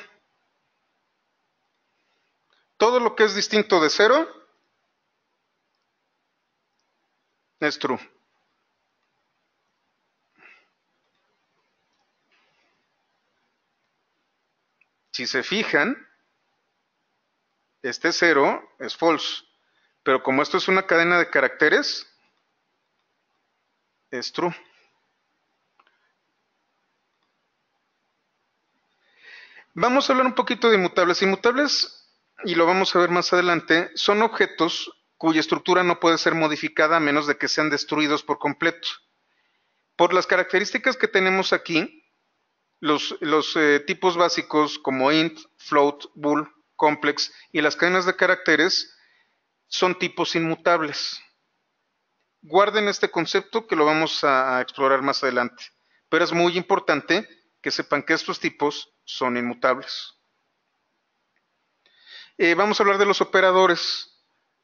Todo lo que es distinto de cero es true. Si se fijan, este cero es false. Pero como esto es una cadena de caracteres, es true. Vamos a hablar un poquito de inmutables. Inmutables, y lo vamos a ver más adelante, son objetos cuya estructura no puede ser modificada a menos de que sean destruidos por completo. Por las características que tenemos aquí, los, eh, tipos básicos como int, float, bool, complex y las cadenas de caracteres son tipos inmutables. Guarden este concepto que lo vamos a, explorar más adelante, pero es muy importante que sepan que estos tipos son inmutables. Eh, vamos a hablar de los operadores.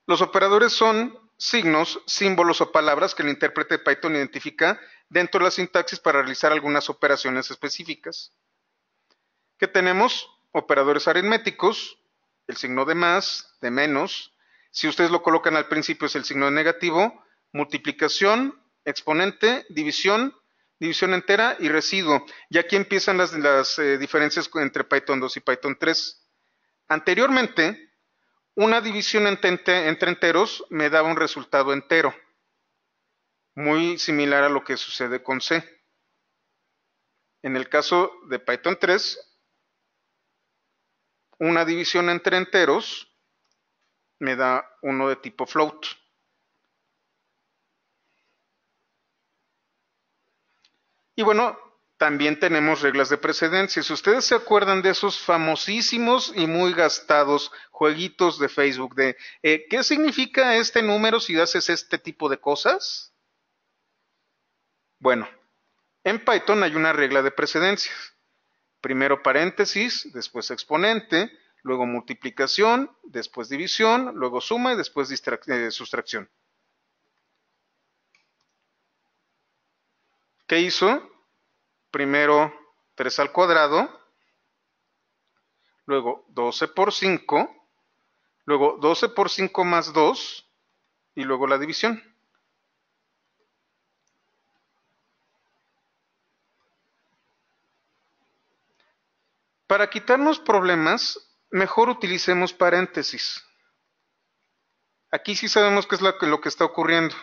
Los operadores son signos, símbolos o palabras que el intérprete de Python identifica dentro de la sintaxis para realizar algunas operaciones específicas. Que tenemos operadores aritméticos, el signo de más, de menos. Si ustedes lo colocan al principio es el signo de negativo, multiplicación, exponente, división, división entera y residuo. Y aquí empiezan las, eh, diferencias entre Python 2 y Python 3. Anteriormente, una división entre enteros me daba un resultado entero muy similar a lo que sucede con C. En el caso de Python 3, una división entre enteros me da uno de tipo float. Y bueno, también tenemos reglas de precedencia. Si ustedes se acuerdan de esos famosísimos y muy gastados jueguitos de Facebook de eh, ¿qué significa este número si haces este tipo de cosas? Bueno, en Python hay una regla de precedencias. Primero paréntesis, después exponente, luego multiplicación, después división, luego suma y después eh, sustracción. ¿Qué hizo? Primero 3 al cuadrado, luego 12 por 5, luego 12 por 5 más 2 y luego la división. Para quitarnos problemas, mejor utilicemos paréntesis. Aquí sí sabemos qué es lo que, está ocurriendo.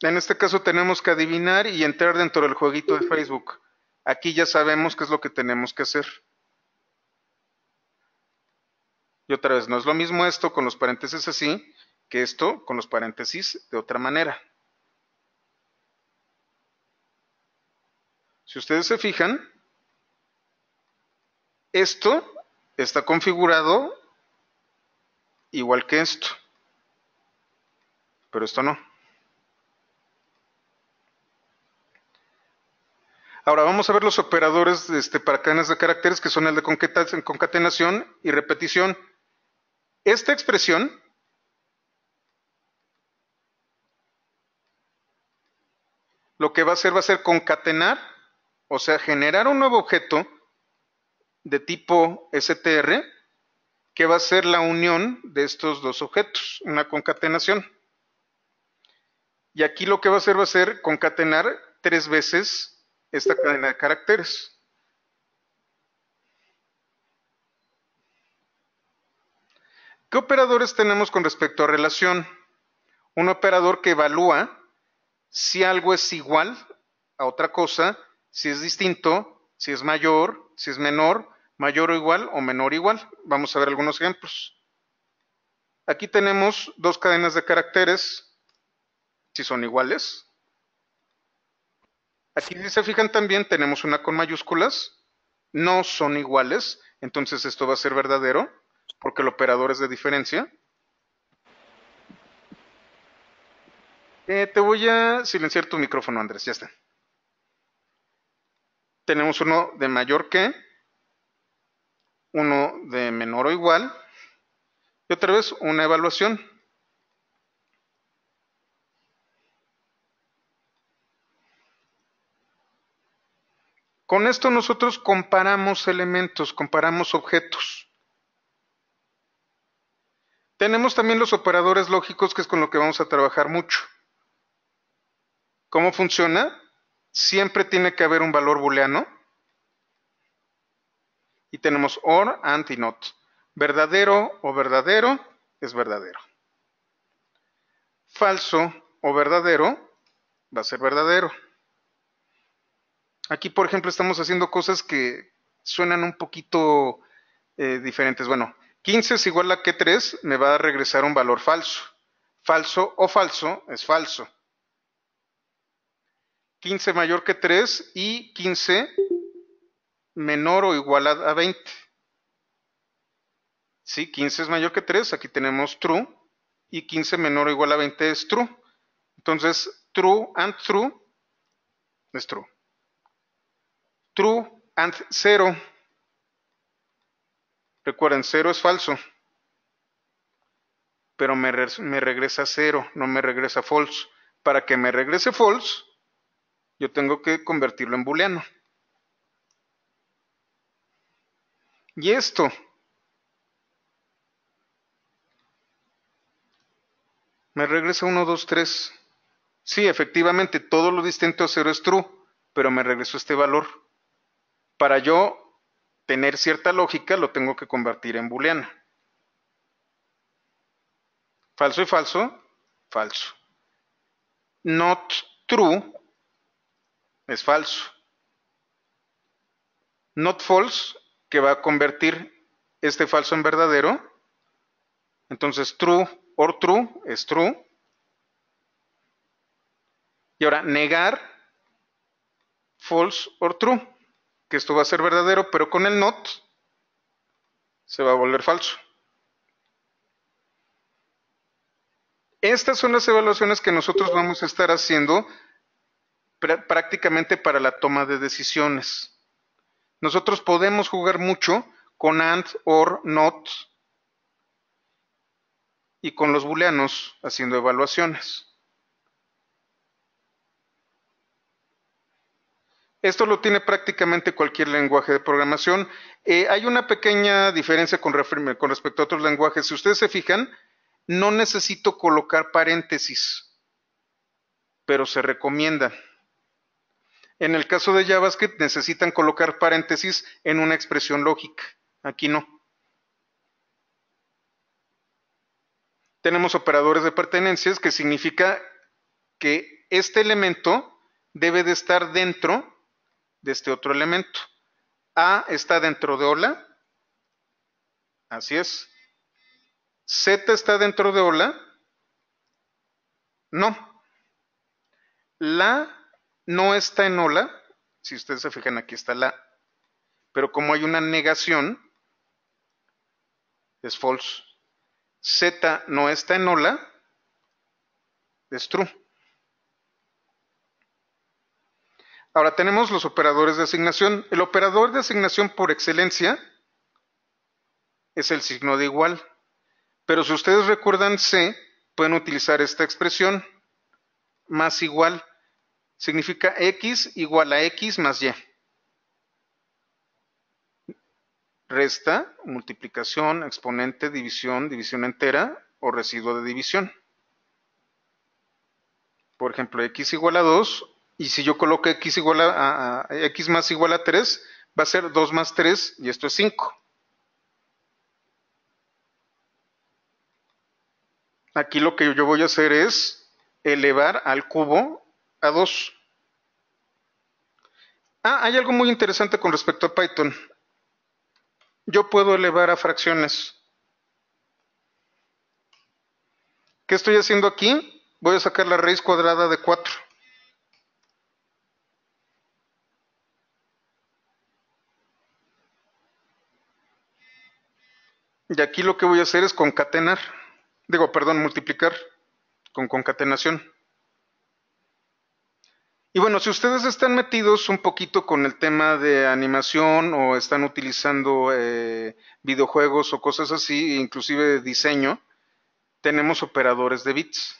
En este caso tenemos que adivinar y entrar dentro del jueguito de Facebook. Aquí ya sabemos qué es lo que tenemos que hacer. Y otra vez, no es lo mismo esto con los paréntesis así que esto con los paréntesis de otra manera. Si ustedes se fijan, esto está configurado igual que esto, pero esto no. Ahora vamos a ver los operadores este, para cadenas de caracteres que son el de concatenación y repetición. Esta expresión lo que va a hacer va a ser concatenar o sea, generar un nuevo objeto de tipo STR que va a ser la unión de estos dos objetos, una concatenación. Y aquí lo que va a hacer va a ser concatenar tres veces esta cadena de caracteres. ¿Qué operadores tenemos con respecto a relación? Un operador que evalúa si algo es igual a otra cosa si es distinto, si es mayor, si es menor, mayor o igual o menor o igual. Vamos a ver algunos ejemplos. Aquí tenemos dos cadenas de caracteres, si son iguales. Aquí si se fijan también tenemos una con mayúsculas, no son iguales, entonces esto va a ser verdadero, porque el operador es de diferencia. Eh, te voy a silenciar tu micrófono, Andrés, ya está tenemos uno de mayor que, uno de menor o igual, y otra vez una evaluación. Con esto nosotros comparamos elementos, comparamos objetos. Tenemos también los operadores lógicos, que es con lo que vamos a trabajar mucho. ¿Cómo funciona? siempre tiene que haber un valor booleano. Y tenemos or, and not. Verdadero o verdadero es verdadero. Falso o verdadero va a ser verdadero. Aquí, por ejemplo, estamos haciendo cosas que suenan un poquito eh, diferentes. Bueno, 15 es igual a que 3 me va a regresar un valor falso. Falso o falso es falso. 15 mayor que 3 y 15 menor o igual a, 20. ¿Sí? 15 es mayor que 3, aquí tenemos true, y 15 menor o igual a 20 es true. Entonces, true and true es true. True and 0. Recuerden, 0 es falso, pero me, me regresa 0, no me regresa false. Para que me regrese false, yo tengo que convertirlo en booleano. Y esto me regresa 1, 2, 3. Sí, efectivamente, todo lo distinto a 0 es true, pero me regresó este valor. Para yo tener cierta lógica, lo tengo que convertir en booleano. Falso y falso, falso. Not true es falso. Not false, que va a convertir este falso en verdadero. Entonces true or true es true. Y ahora negar false or true, que esto va a ser verdadero, pero con el not se va a volver falso. Estas son las evaluaciones que nosotros vamos a estar haciendo prácticamente para la toma de decisiones. Nosotros podemos jugar mucho con AND, OR, NOT y con los booleanos haciendo evaluaciones. Esto lo tiene prácticamente cualquier lenguaje de programación. Eh, hay una pequeña diferencia con, respecto a otros lenguajes. Si ustedes se fijan, no necesito colocar paréntesis, pero se recomienda. En el caso de JavaScript necesitan colocar paréntesis en una expresión lógica. Aquí no. Tenemos operadores de pertenencias que significa que este elemento debe de estar dentro de este otro elemento. A está dentro de hola. Así es. Z está dentro de hola. No. La no está en ola, si ustedes se fijan aquí está la, pero como hay una negación, es false. Z no está en ola, es true. Ahora tenemos los operadores de asignación. El operador de asignación por excelencia es el signo de igual. Pero si ustedes recuerdan C, pueden utilizar esta expresión más igual significa x igual a x más y. Resta, multiplicación, exponente, división, división entera o residuo de división. Por ejemplo, x igual a 2, y si yo coloco x, igual a, x más igual a 3, va a ser 2 más 3, y esto es 5. Aquí lo que yo voy a hacer es elevar al cubo a 2. Ah, hay algo muy interesante con respecto a Python. Yo puedo elevar a fracciones. ¿Qué estoy haciendo aquí? Voy a sacar la raíz cuadrada de 4. Y aquí lo que voy a hacer es concatenar. Digo, perdón, multiplicar con concatenación. Y bueno, si ustedes están metidos un poquito con el tema de animación o están utilizando eh, videojuegos o cosas así, inclusive diseño, tenemos operadores de bits.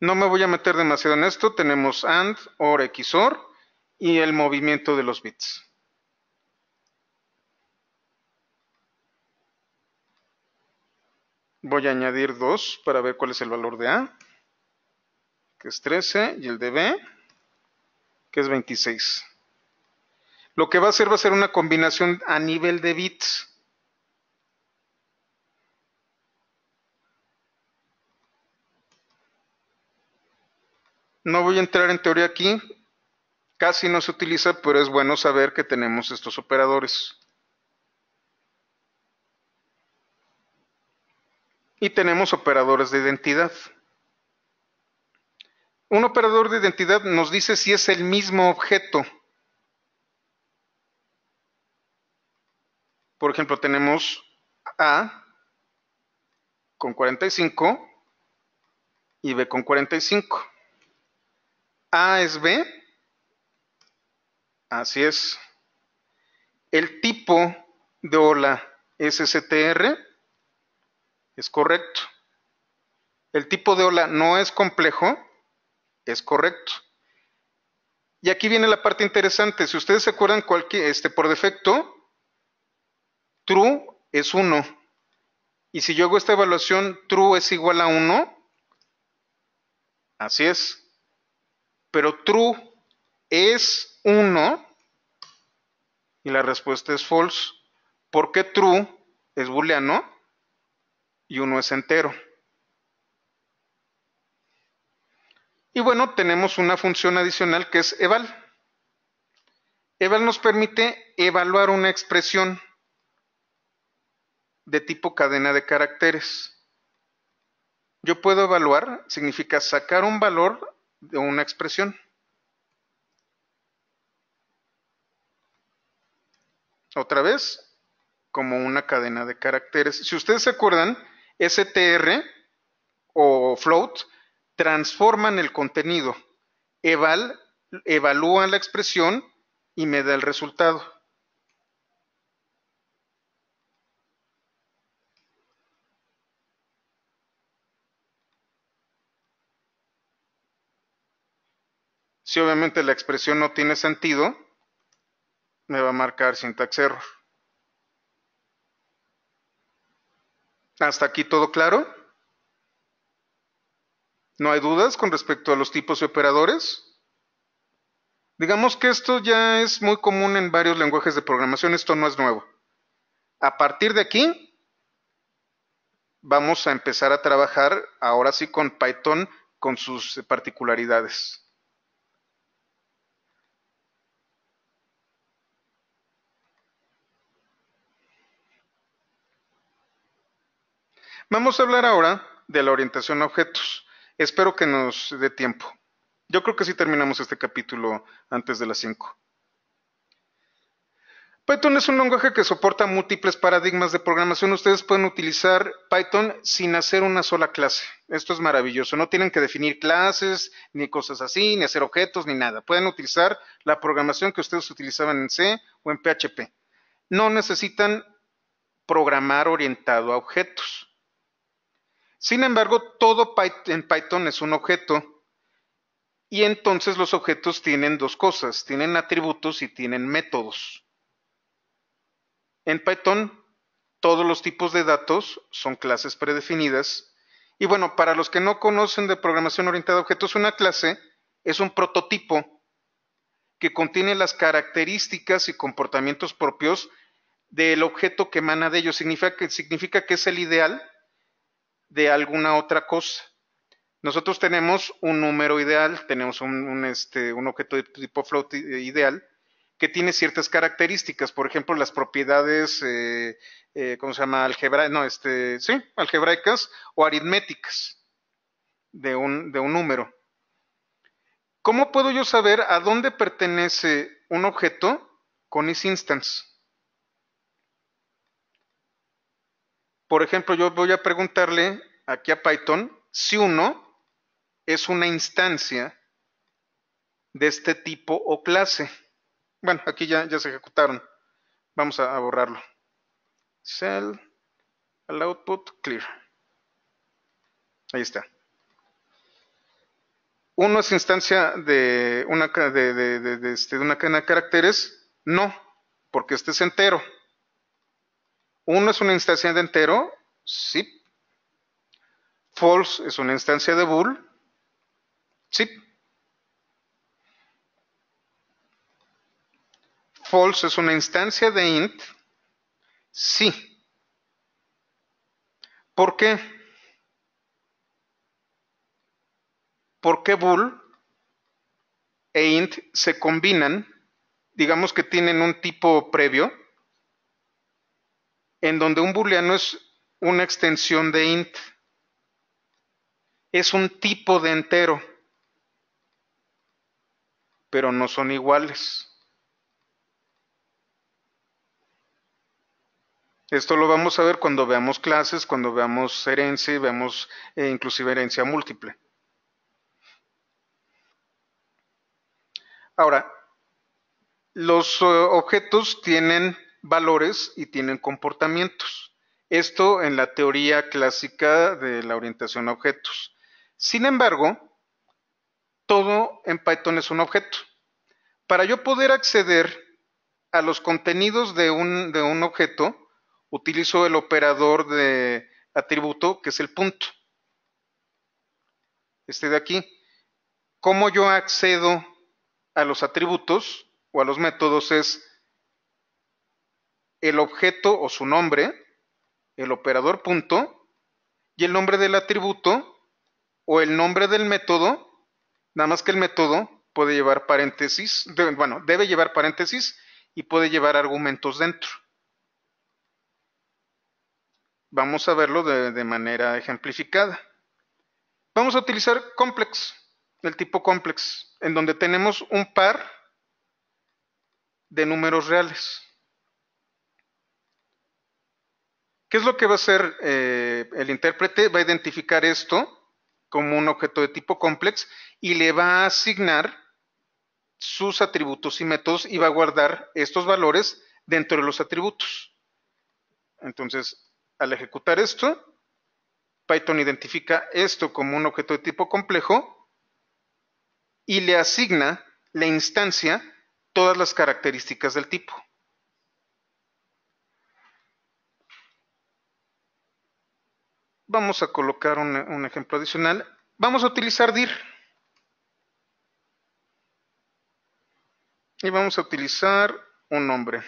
No me voy a meter demasiado en esto, tenemos AND, OR, XOR y el movimiento de los bits. Voy a añadir 2 para ver cuál es el valor de A, que es 13, y el de B, que es 26. Lo que va a hacer va a ser una combinación a nivel de bits. No voy a entrar en teoría aquí, casi no se utiliza, pero es bueno saber que tenemos estos operadores. y tenemos operadores de identidad. Un operador de identidad nos dice si es el mismo objeto. Por ejemplo, tenemos A con 45 y B con 45. A es B. Así es. El tipo de ola STR. Es correcto. El tipo de ola no es complejo, es correcto. Y aquí viene la parte interesante. Si ustedes se acuerdan, este, por defecto, true es 1. Y si yo hago esta evaluación, true es igual a 1. Así es. Pero true es 1. Y la respuesta es false. ¿Por qué true es booleano? y uno es entero. Y bueno, tenemos una función adicional que es eval. Eval nos permite evaluar una expresión de tipo cadena de caracteres. Yo puedo evaluar, significa sacar un valor de una expresión. Otra vez, como una cadena de caracteres. Si ustedes se acuerdan, STR o float transforman el contenido. Eval evalúa la expresión y me da el resultado. Si obviamente la expresión no tiene sentido, me va a marcar syntax error. ¿Hasta aquí todo claro? ¿No hay dudas con respecto a los tipos de operadores? Digamos que esto ya es muy común en varios lenguajes de programación, esto no es nuevo. A partir de aquí, vamos a empezar a trabajar ahora sí con Python con sus particularidades. Vamos a hablar ahora de la orientación a objetos. Espero que nos dé tiempo. Yo creo que sí terminamos este capítulo antes de las 5. Python es un lenguaje que soporta múltiples paradigmas de programación. Ustedes pueden utilizar Python sin hacer una sola clase. Esto es maravilloso. No tienen que definir clases, ni cosas así, ni hacer objetos, ni nada. Pueden utilizar la programación que ustedes utilizaban en C o en PHP. No necesitan programar orientado a objetos. Sin embargo, todo en Python es un objeto y entonces los objetos tienen dos cosas, tienen atributos y tienen métodos. En Python, todos los tipos de datos son clases predefinidas. Y bueno, para los que no conocen de programación orientada a objetos, una clase es un prototipo que contiene las características y comportamientos propios del objeto que emana de ellos. Significa que, significa que es el ideal de alguna otra cosa. Nosotros tenemos un número ideal, tenemos un, este, un objeto de tipo float ideal que tiene ciertas características, por ejemplo, las propiedades, eh, eh, ¿cómo se llama? no, este, sí, algebraicas o aritméticas de un, número. ¿Cómo puedo yo saber a dónde pertenece un objeto con its instance? por ejemplo, yo voy a preguntarle aquí a Python si uno es una instancia de este tipo o clase. Bueno, aquí ya, se ejecutaron. Vamos a, borrarlo. Cell, al output, clear. Ahí está. Uno es instancia este, de una cadena de caracteres. No, porque este es entero. ¿Uno es una instancia de entero, sí. False es una instancia de bool, sí. False es una instancia de int, sí. ¿Por qué? Porque bool e int se combinan, digamos que tienen un tipo previo, en donde un booleano es una extensión de int. Es un tipo de entero, pero no son iguales. Esto lo vamos a ver cuando veamos clases, cuando veamos herencia y veamos eh, inclusive herencia múltiple. Ahora, los eh, objetos tienen valores y tienen comportamientos. Esto en la teoría clásica de la orientación a objetos. Sin embargo, todo en Python es un objeto. Para yo poder acceder a los contenidos de un, de un objeto, utilizo el operador de atributo, que es el punto. Este de aquí. ¿Cómo yo accedo a los atributos o a los métodos? Es el objeto o su nombre, el operador punto, y el nombre del atributo o el nombre del método, nada más que el método puede llevar paréntesis, bueno, debe llevar paréntesis y puede llevar argumentos dentro. Vamos a verlo de, de manera ejemplificada. Vamos a utilizar complex, el tipo complex, en donde tenemos un par de números reales. ¿Qué es lo que va a hacer eh, el intérprete? Va a identificar esto como un objeto de tipo complex y le va a asignar sus atributos y métodos y va a guardar estos valores dentro de los atributos. Entonces, al ejecutar esto, Python identifica esto como un objeto de tipo complejo y le asigna la instancia todas las características del tipo. Vamos a colocar un, ejemplo adicional. Vamos a utilizar dir. Y vamos a utilizar un nombre.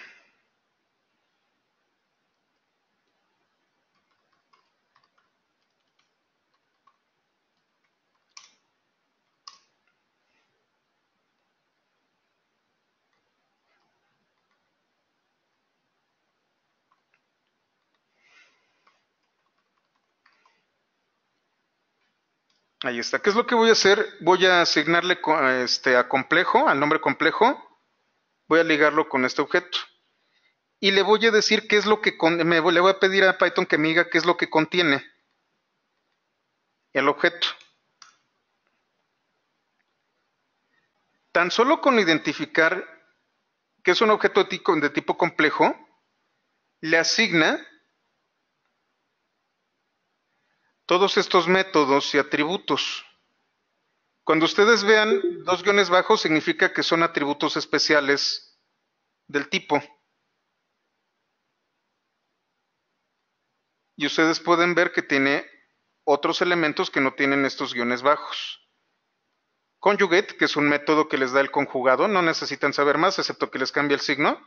Ahí está. ¿Qué es lo que voy a hacer? Voy a asignarle este, a complejo, al nombre complejo, voy a ligarlo con este objeto. Y le voy a decir qué es lo que, le voy a pedir a Python que me diga qué es lo que contiene el objeto. Tan solo con identificar que es un objeto de tipo complejo, le asigna todos estos métodos y atributos. Cuando ustedes vean dos guiones bajos significa que son atributos especiales del tipo. Y ustedes pueden ver que tiene otros elementos que no tienen estos guiones bajos. Conjugate, que es un método que les da el conjugado, no necesitan saber más, excepto que les cambia el signo.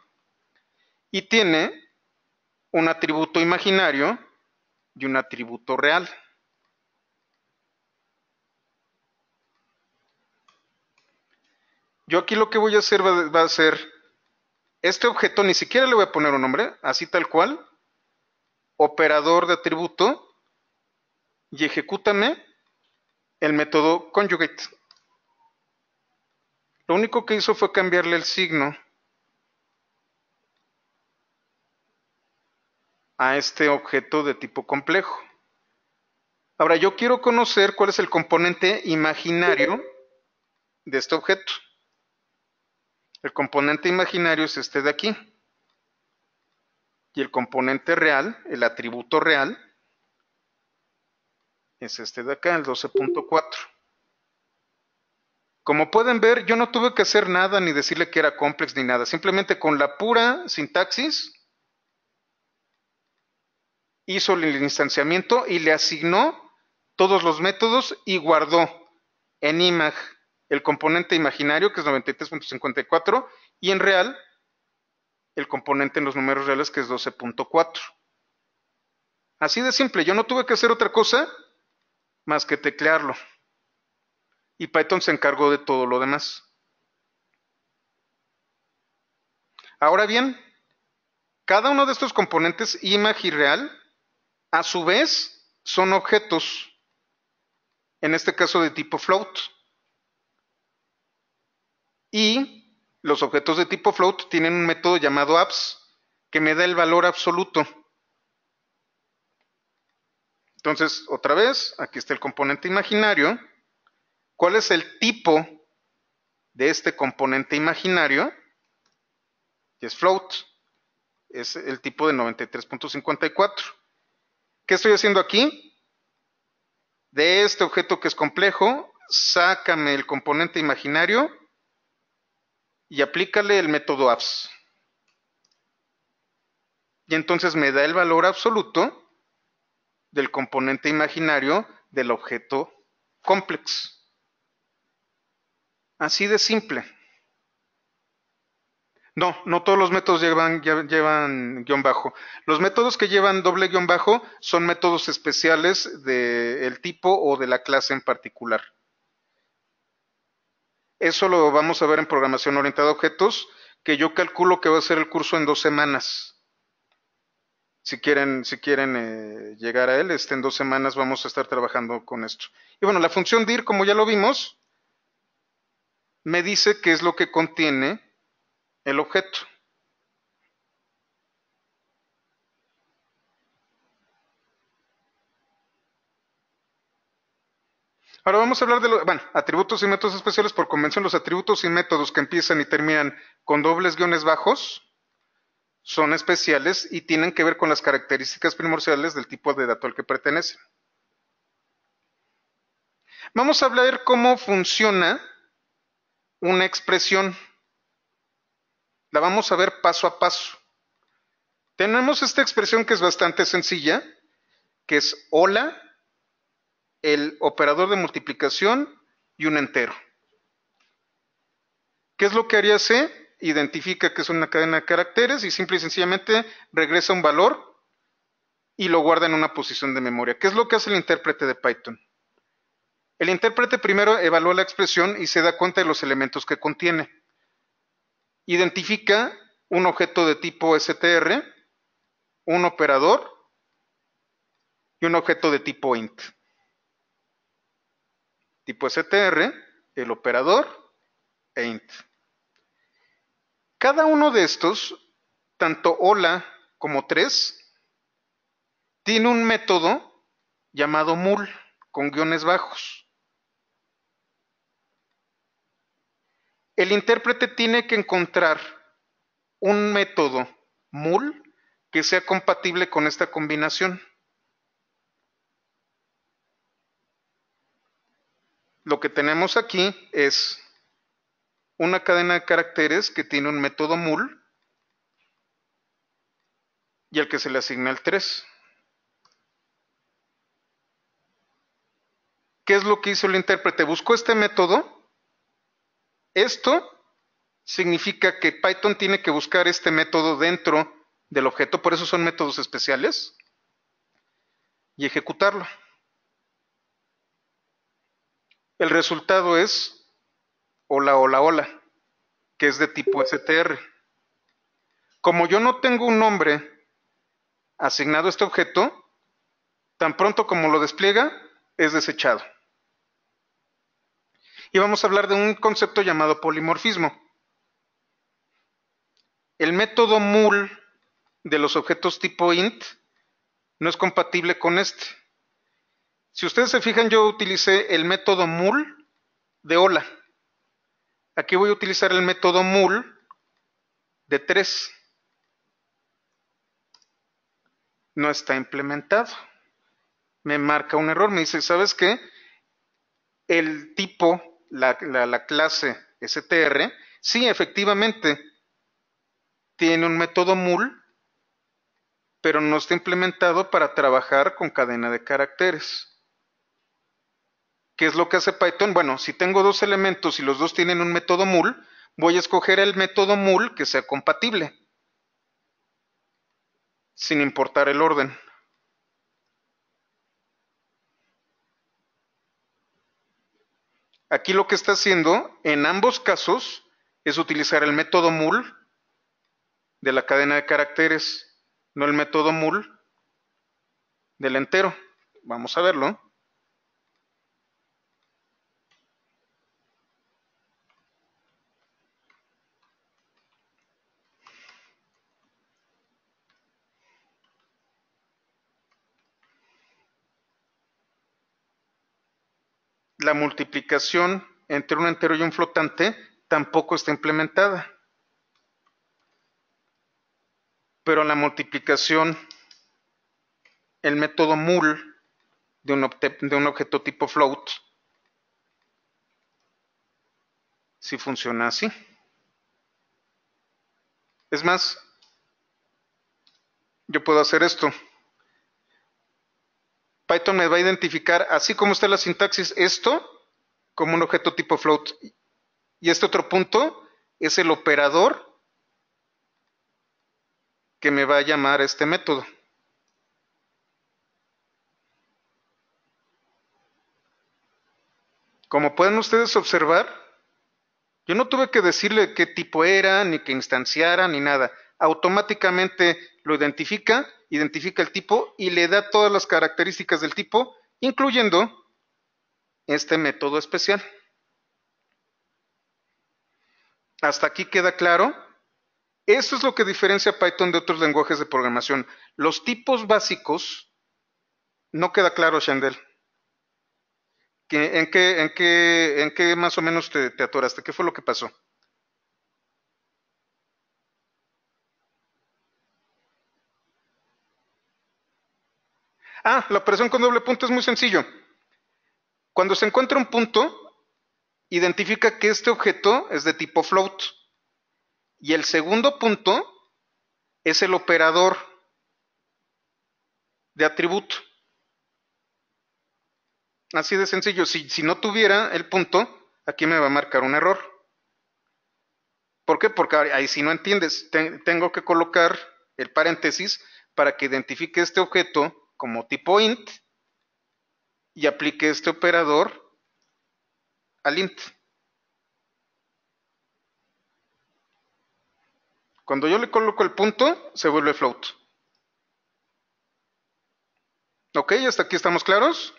Y tiene un atributo imaginario y un atributo real. Yo aquí lo que voy a hacer va, a ser, este objeto ni siquiera le voy a poner un nombre, así tal cual, operador de atributo y ejecútame el método conjugate. Lo único que hizo fue cambiarle el signo a este objeto de tipo complejo. Ahora, yo quiero conocer cuál es el componente imaginario de este objeto. El componente imaginario es este de aquí. Y el componente real, el atributo real, es este de acá, el 12.4. Como pueden ver, yo no tuve que hacer nada ni decirle que era complex ni nada. Simplemente con la pura sintaxis hizo el instanciamiento y le asignó todos los métodos y guardó en imag el componente imaginario, que es 93.54, y en real, el componente en los números reales, que es 12.4. Así de simple, yo no tuve que hacer otra cosa más que teclearlo. Y Python se encargó de todo lo demás. Ahora bien, cada uno de estos componentes image y real, a su vez, son objetos, en este caso de tipo float. Y los objetos de tipo float tienen un método llamado apps que me da el valor absoluto. Entonces, otra vez, aquí está el componente imaginario. ¿Cuál es el tipo de este componente imaginario? Es float. Es el tipo de 93.54. ¿Qué estoy haciendo aquí? De este objeto que es complejo, sácame el componente imaginario y aplícale el método abs. Y entonces me da el valor absoluto del componente imaginario del objeto complex. Así de simple. No, no todos los métodos llevan, guión bajo. Los métodos que llevan doble guión bajo son métodos especiales del tipo o de la clase en particular. Eso lo vamos a ver en programación orientada a objetos, que yo calculo que va a ser el curso en dos semanas. Si quieren, si quieren eh, llegar a él, este, en dos semanas vamos a estar trabajando con esto. Y bueno, la función dir, como ya lo vimos, me dice qué es lo que contiene el objeto. Ahora vamos a hablar de, los, atributos y métodos especiales. Por convención, los atributos y métodos que empiezan y terminan con dobles guiones bajos son especiales y tienen que ver con las características primordiales del tipo de dato al que pertenecen. Vamos a hablar cómo funciona una expresión. La vamos a ver paso a paso. Tenemos esta expresión que es bastante sencilla, que es hola el operador de multiplicación y un entero. ¿Qué es lo que haría C? Identifica que es una cadena de caracteres y simple y sencillamente regresa un valor y lo guarda en una posición de memoria. ¿Qué es lo que hace el intérprete de Python? El intérprete primero evalúa la expresión y se da cuenta de los elementos que contiene. Identifica un objeto de tipo str, un operador y un objeto de tipo int tipo str, el operador e int. Cada uno de estos, tanto hola como tres, tiene un método llamado mul con guiones bajos. El intérprete tiene que encontrar un método mul que sea compatible con esta combinación. lo que tenemos aquí es una cadena de caracteres que tiene un método mul y al que se le asigna el 3. ¿Qué es lo que hizo el intérprete? Buscó este método. Esto significa que Python tiene que buscar este método dentro del objeto, por eso son métodos especiales, y ejecutarlo. El resultado es hola, hola, hola, que es de tipo STR. Como yo no tengo un nombre asignado a este objeto, tan pronto como lo despliega, es desechado. Y vamos a hablar de un concepto llamado polimorfismo. El método MUL de los objetos tipo int no es compatible con este. Si ustedes se fijan, yo utilicé el método MUL de hola. Aquí voy a utilizar el método MUL de 3. No está implementado. Me marca un error, me dice, ¿sabes qué? El tipo, la, la clase STR, sí, efectivamente, tiene un método MUL, pero no está implementado para trabajar con cadena de caracteres. ¿Qué es lo que hace Python? Bueno, si tengo dos elementos y los dos tienen un método mul, voy a escoger el método mul que sea compatible, sin importar el orden. Aquí lo que está haciendo en ambos casos es utilizar el método mul de la cadena de caracteres, no el método mul del entero. Vamos a verlo. la multiplicación entre un entero y un flotante tampoco está implementada. Pero la multiplicación, el método MUL de un, objeto tipo float, si sí funciona así. Es más, yo puedo hacer esto me va a identificar, así como está la sintaxis, esto como un objeto tipo float. Y este otro punto es el operador que me va a llamar este método. Como pueden ustedes observar, yo no tuve que decirle qué tipo era, ni que instanciara, ni nada automáticamente lo identifica, identifica el tipo y le da todas las características del tipo, incluyendo este método especial. ¿Hasta aquí queda claro? Eso es lo que diferencia Python de otros lenguajes de programación. Los tipos básicos, no queda claro, Shandel. ¿En qué, más o menos te atoraste? ¿Qué fue lo que pasó? Ah, la operación con doble punto es muy sencillo. Cuando se encuentra un punto, identifica que este objeto es de tipo float. Y el segundo punto es el operador de atributo. Así de sencillo. Si, no tuviera el punto, aquí me va a marcar un error. ¿Por qué? Porque ahí si no entiendes, tengo que colocar el paréntesis para que identifique este objeto como tipo int y aplique este operador al int. Cuando yo le coloco el punto, se vuelve float. ¿Ok? ¿Hasta aquí estamos claros?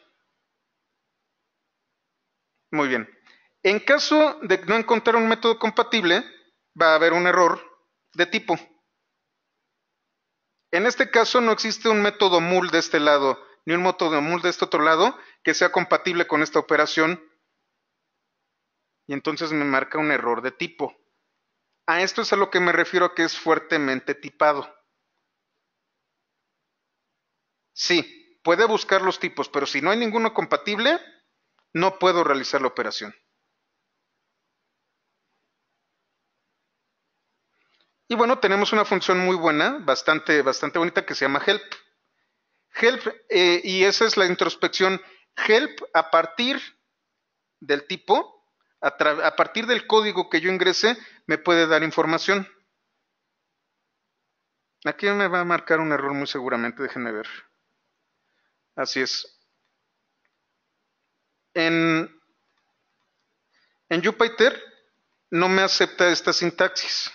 Muy bien. En caso de no encontrar un método compatible, va a haber un error de tipo. En este caso no existe un método MUL de este lado ni un método MUL de este otro lado que sea compatible con esta operación. Y entonces me marca un error de tipo. A esto es a lo que me refiero que es fuertemente tipado. Sí, puede buscar los tipos, pero si no hay ninguno compatible, no puedo realizar la operación. Y bueno, tenemos una función muy buena, bastante, bastante bonita, que se llama help. Help, eh, y esa es la introspección. Help a partir del tipo, a, partir del código que yo ingrese, me puede dar información. Aquí me va a marcar un error muy seguramente, déjenme ver. Así es. En, en Jupyter no me acepta esta sintaxis.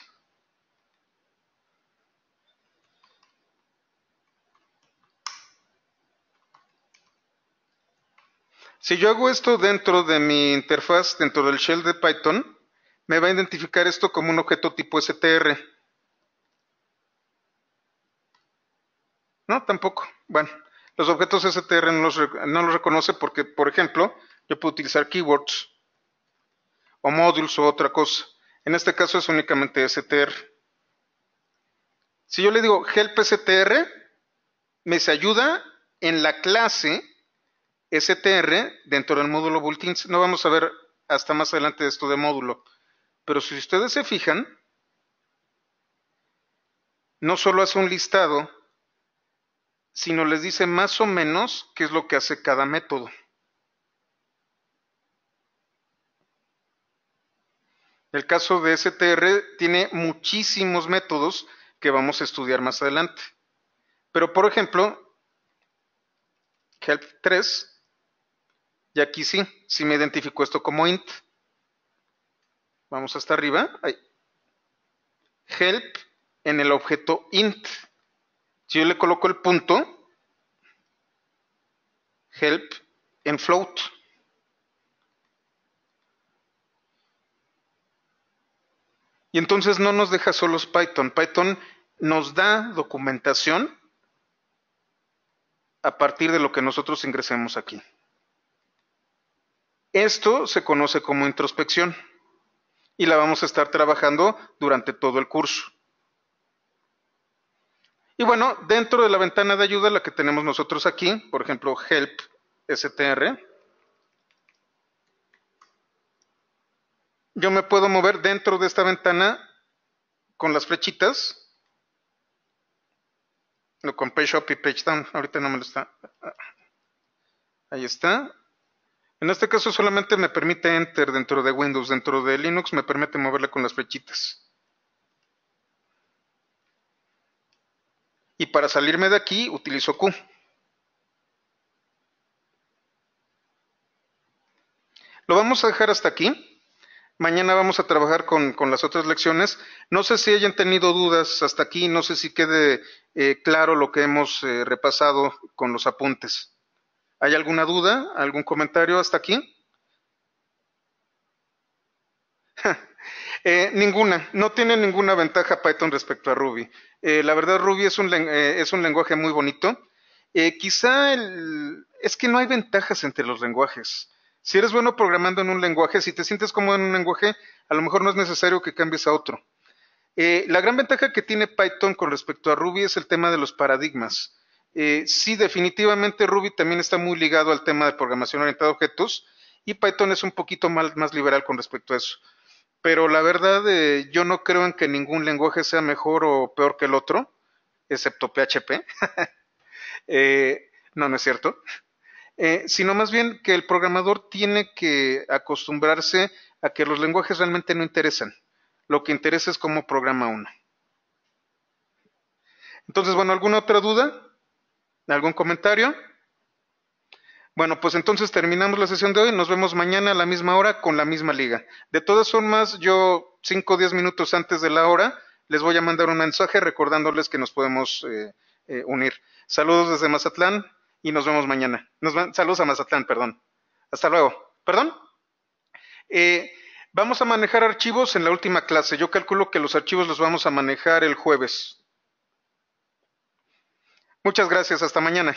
Si yo hago esto dentro de mi interfaz, dentro del shell de Python, me va a identificar esto como un objeto tipo str. No, tampoco. Bueno, los objetos str no los, reconoce porque, por ejemplo, yo puedo utilizar keywords o modules o otra cosa. En este caso es únicamente str. Si yo le digo help str, me se ayuda en la clase STR dentro del módulo Bulletins. No vamos a ver hasta más adelante esto de módulo. Pero si ustedes se fijan, no solo hace un listado, sino les dice más o menos qué es lo que hace cada método. El caso de STR tiene muchísimos métodos que vamos a estudiar más adelante. Pero por ejemplo, help 3 y aquí sí, sí me identifico esto como int. Vamos hasta arriba. Help en el objeto int. Si yo le coloco el punto, help en float. Y entonces no nos deja solos Python. Python nos da documentación a partir de lo que nosotros ingresemos aquí. Esto se conoce como introspección y la vamos a estar trabajando durante todo el curso. Y bueno, dentro de la ventana de ayuda, la que tenemos nosotros aquí, por ejemplo, help str, yo me puedo mover dentro de esta ventana con las flechitas, con page up y page down, ahorita no me lo está. Ahí está, en este caso solamente me permite Enter dentro de Windows, dentro de Linux me permite moverla con las flechitas. Y para salirme de aquí utilizo Q. Lo vamos a dejar hasta aquí. Mañana vamos a trabajar con, las otras lecciones. No sé si hayan tenido dudas hasta aquí, no sé si quede eh, claro lo que hemos eh, repasado con los apuntes. ¿Hay alguna duda? ¿Algún comentario hasta aquí? Eh, ninguna, no tiene ninguna ventaja Python respecto a Ruby. Eh, la verdad, Ruby es un, eh, es un lenguaje muy bonito. quizá es que no hay ventajas entre los lenguajes. Si eres bueno programando en un lenguaje, si te sientes cómodo en un lenguaje, a lo mejor no es necesario que cambies a otro. la gran ventaja que tiene Python con respecto a Ruby es el tema de los paradigmas. Eh, sí, definitivamente Ruby también está muy ligado al tema de programación orientada a objetos y Python es un poquito más, liberal con respecto a eso. Pero la verdad, eh, yo no creo en que ningún lenguaje sea mejor o peor que el otro, excepto PHP. Eh, no, no es cierto. sino más bien que el programador tiene que acostumbrarse a que los lenguajes realmente no interesan. Lo que interesa es cómo programa uno. Entonces, bueno, ¿alguna otra duda? ¿Algún comentario? Bueno, pues entonces terminamos la sesión de hoy. Nos vemos mañana a la misma hora con la misma liga. De todas formas, yo 5 o 10 minutos antes de la hora les voy a mandar un mensaje recordándoles que nos podemos eh, eh, unir. Saludos desde Mazatlán y nos vemos mañana. saludos a Mazatlán, perdón. Hasta luego. ¿Perdón? Eh, vamos a manejar archivos en la última clase. Yo calculo que los archivos los vamos a manejar el jueves. Muchas gracias, hasta mañana.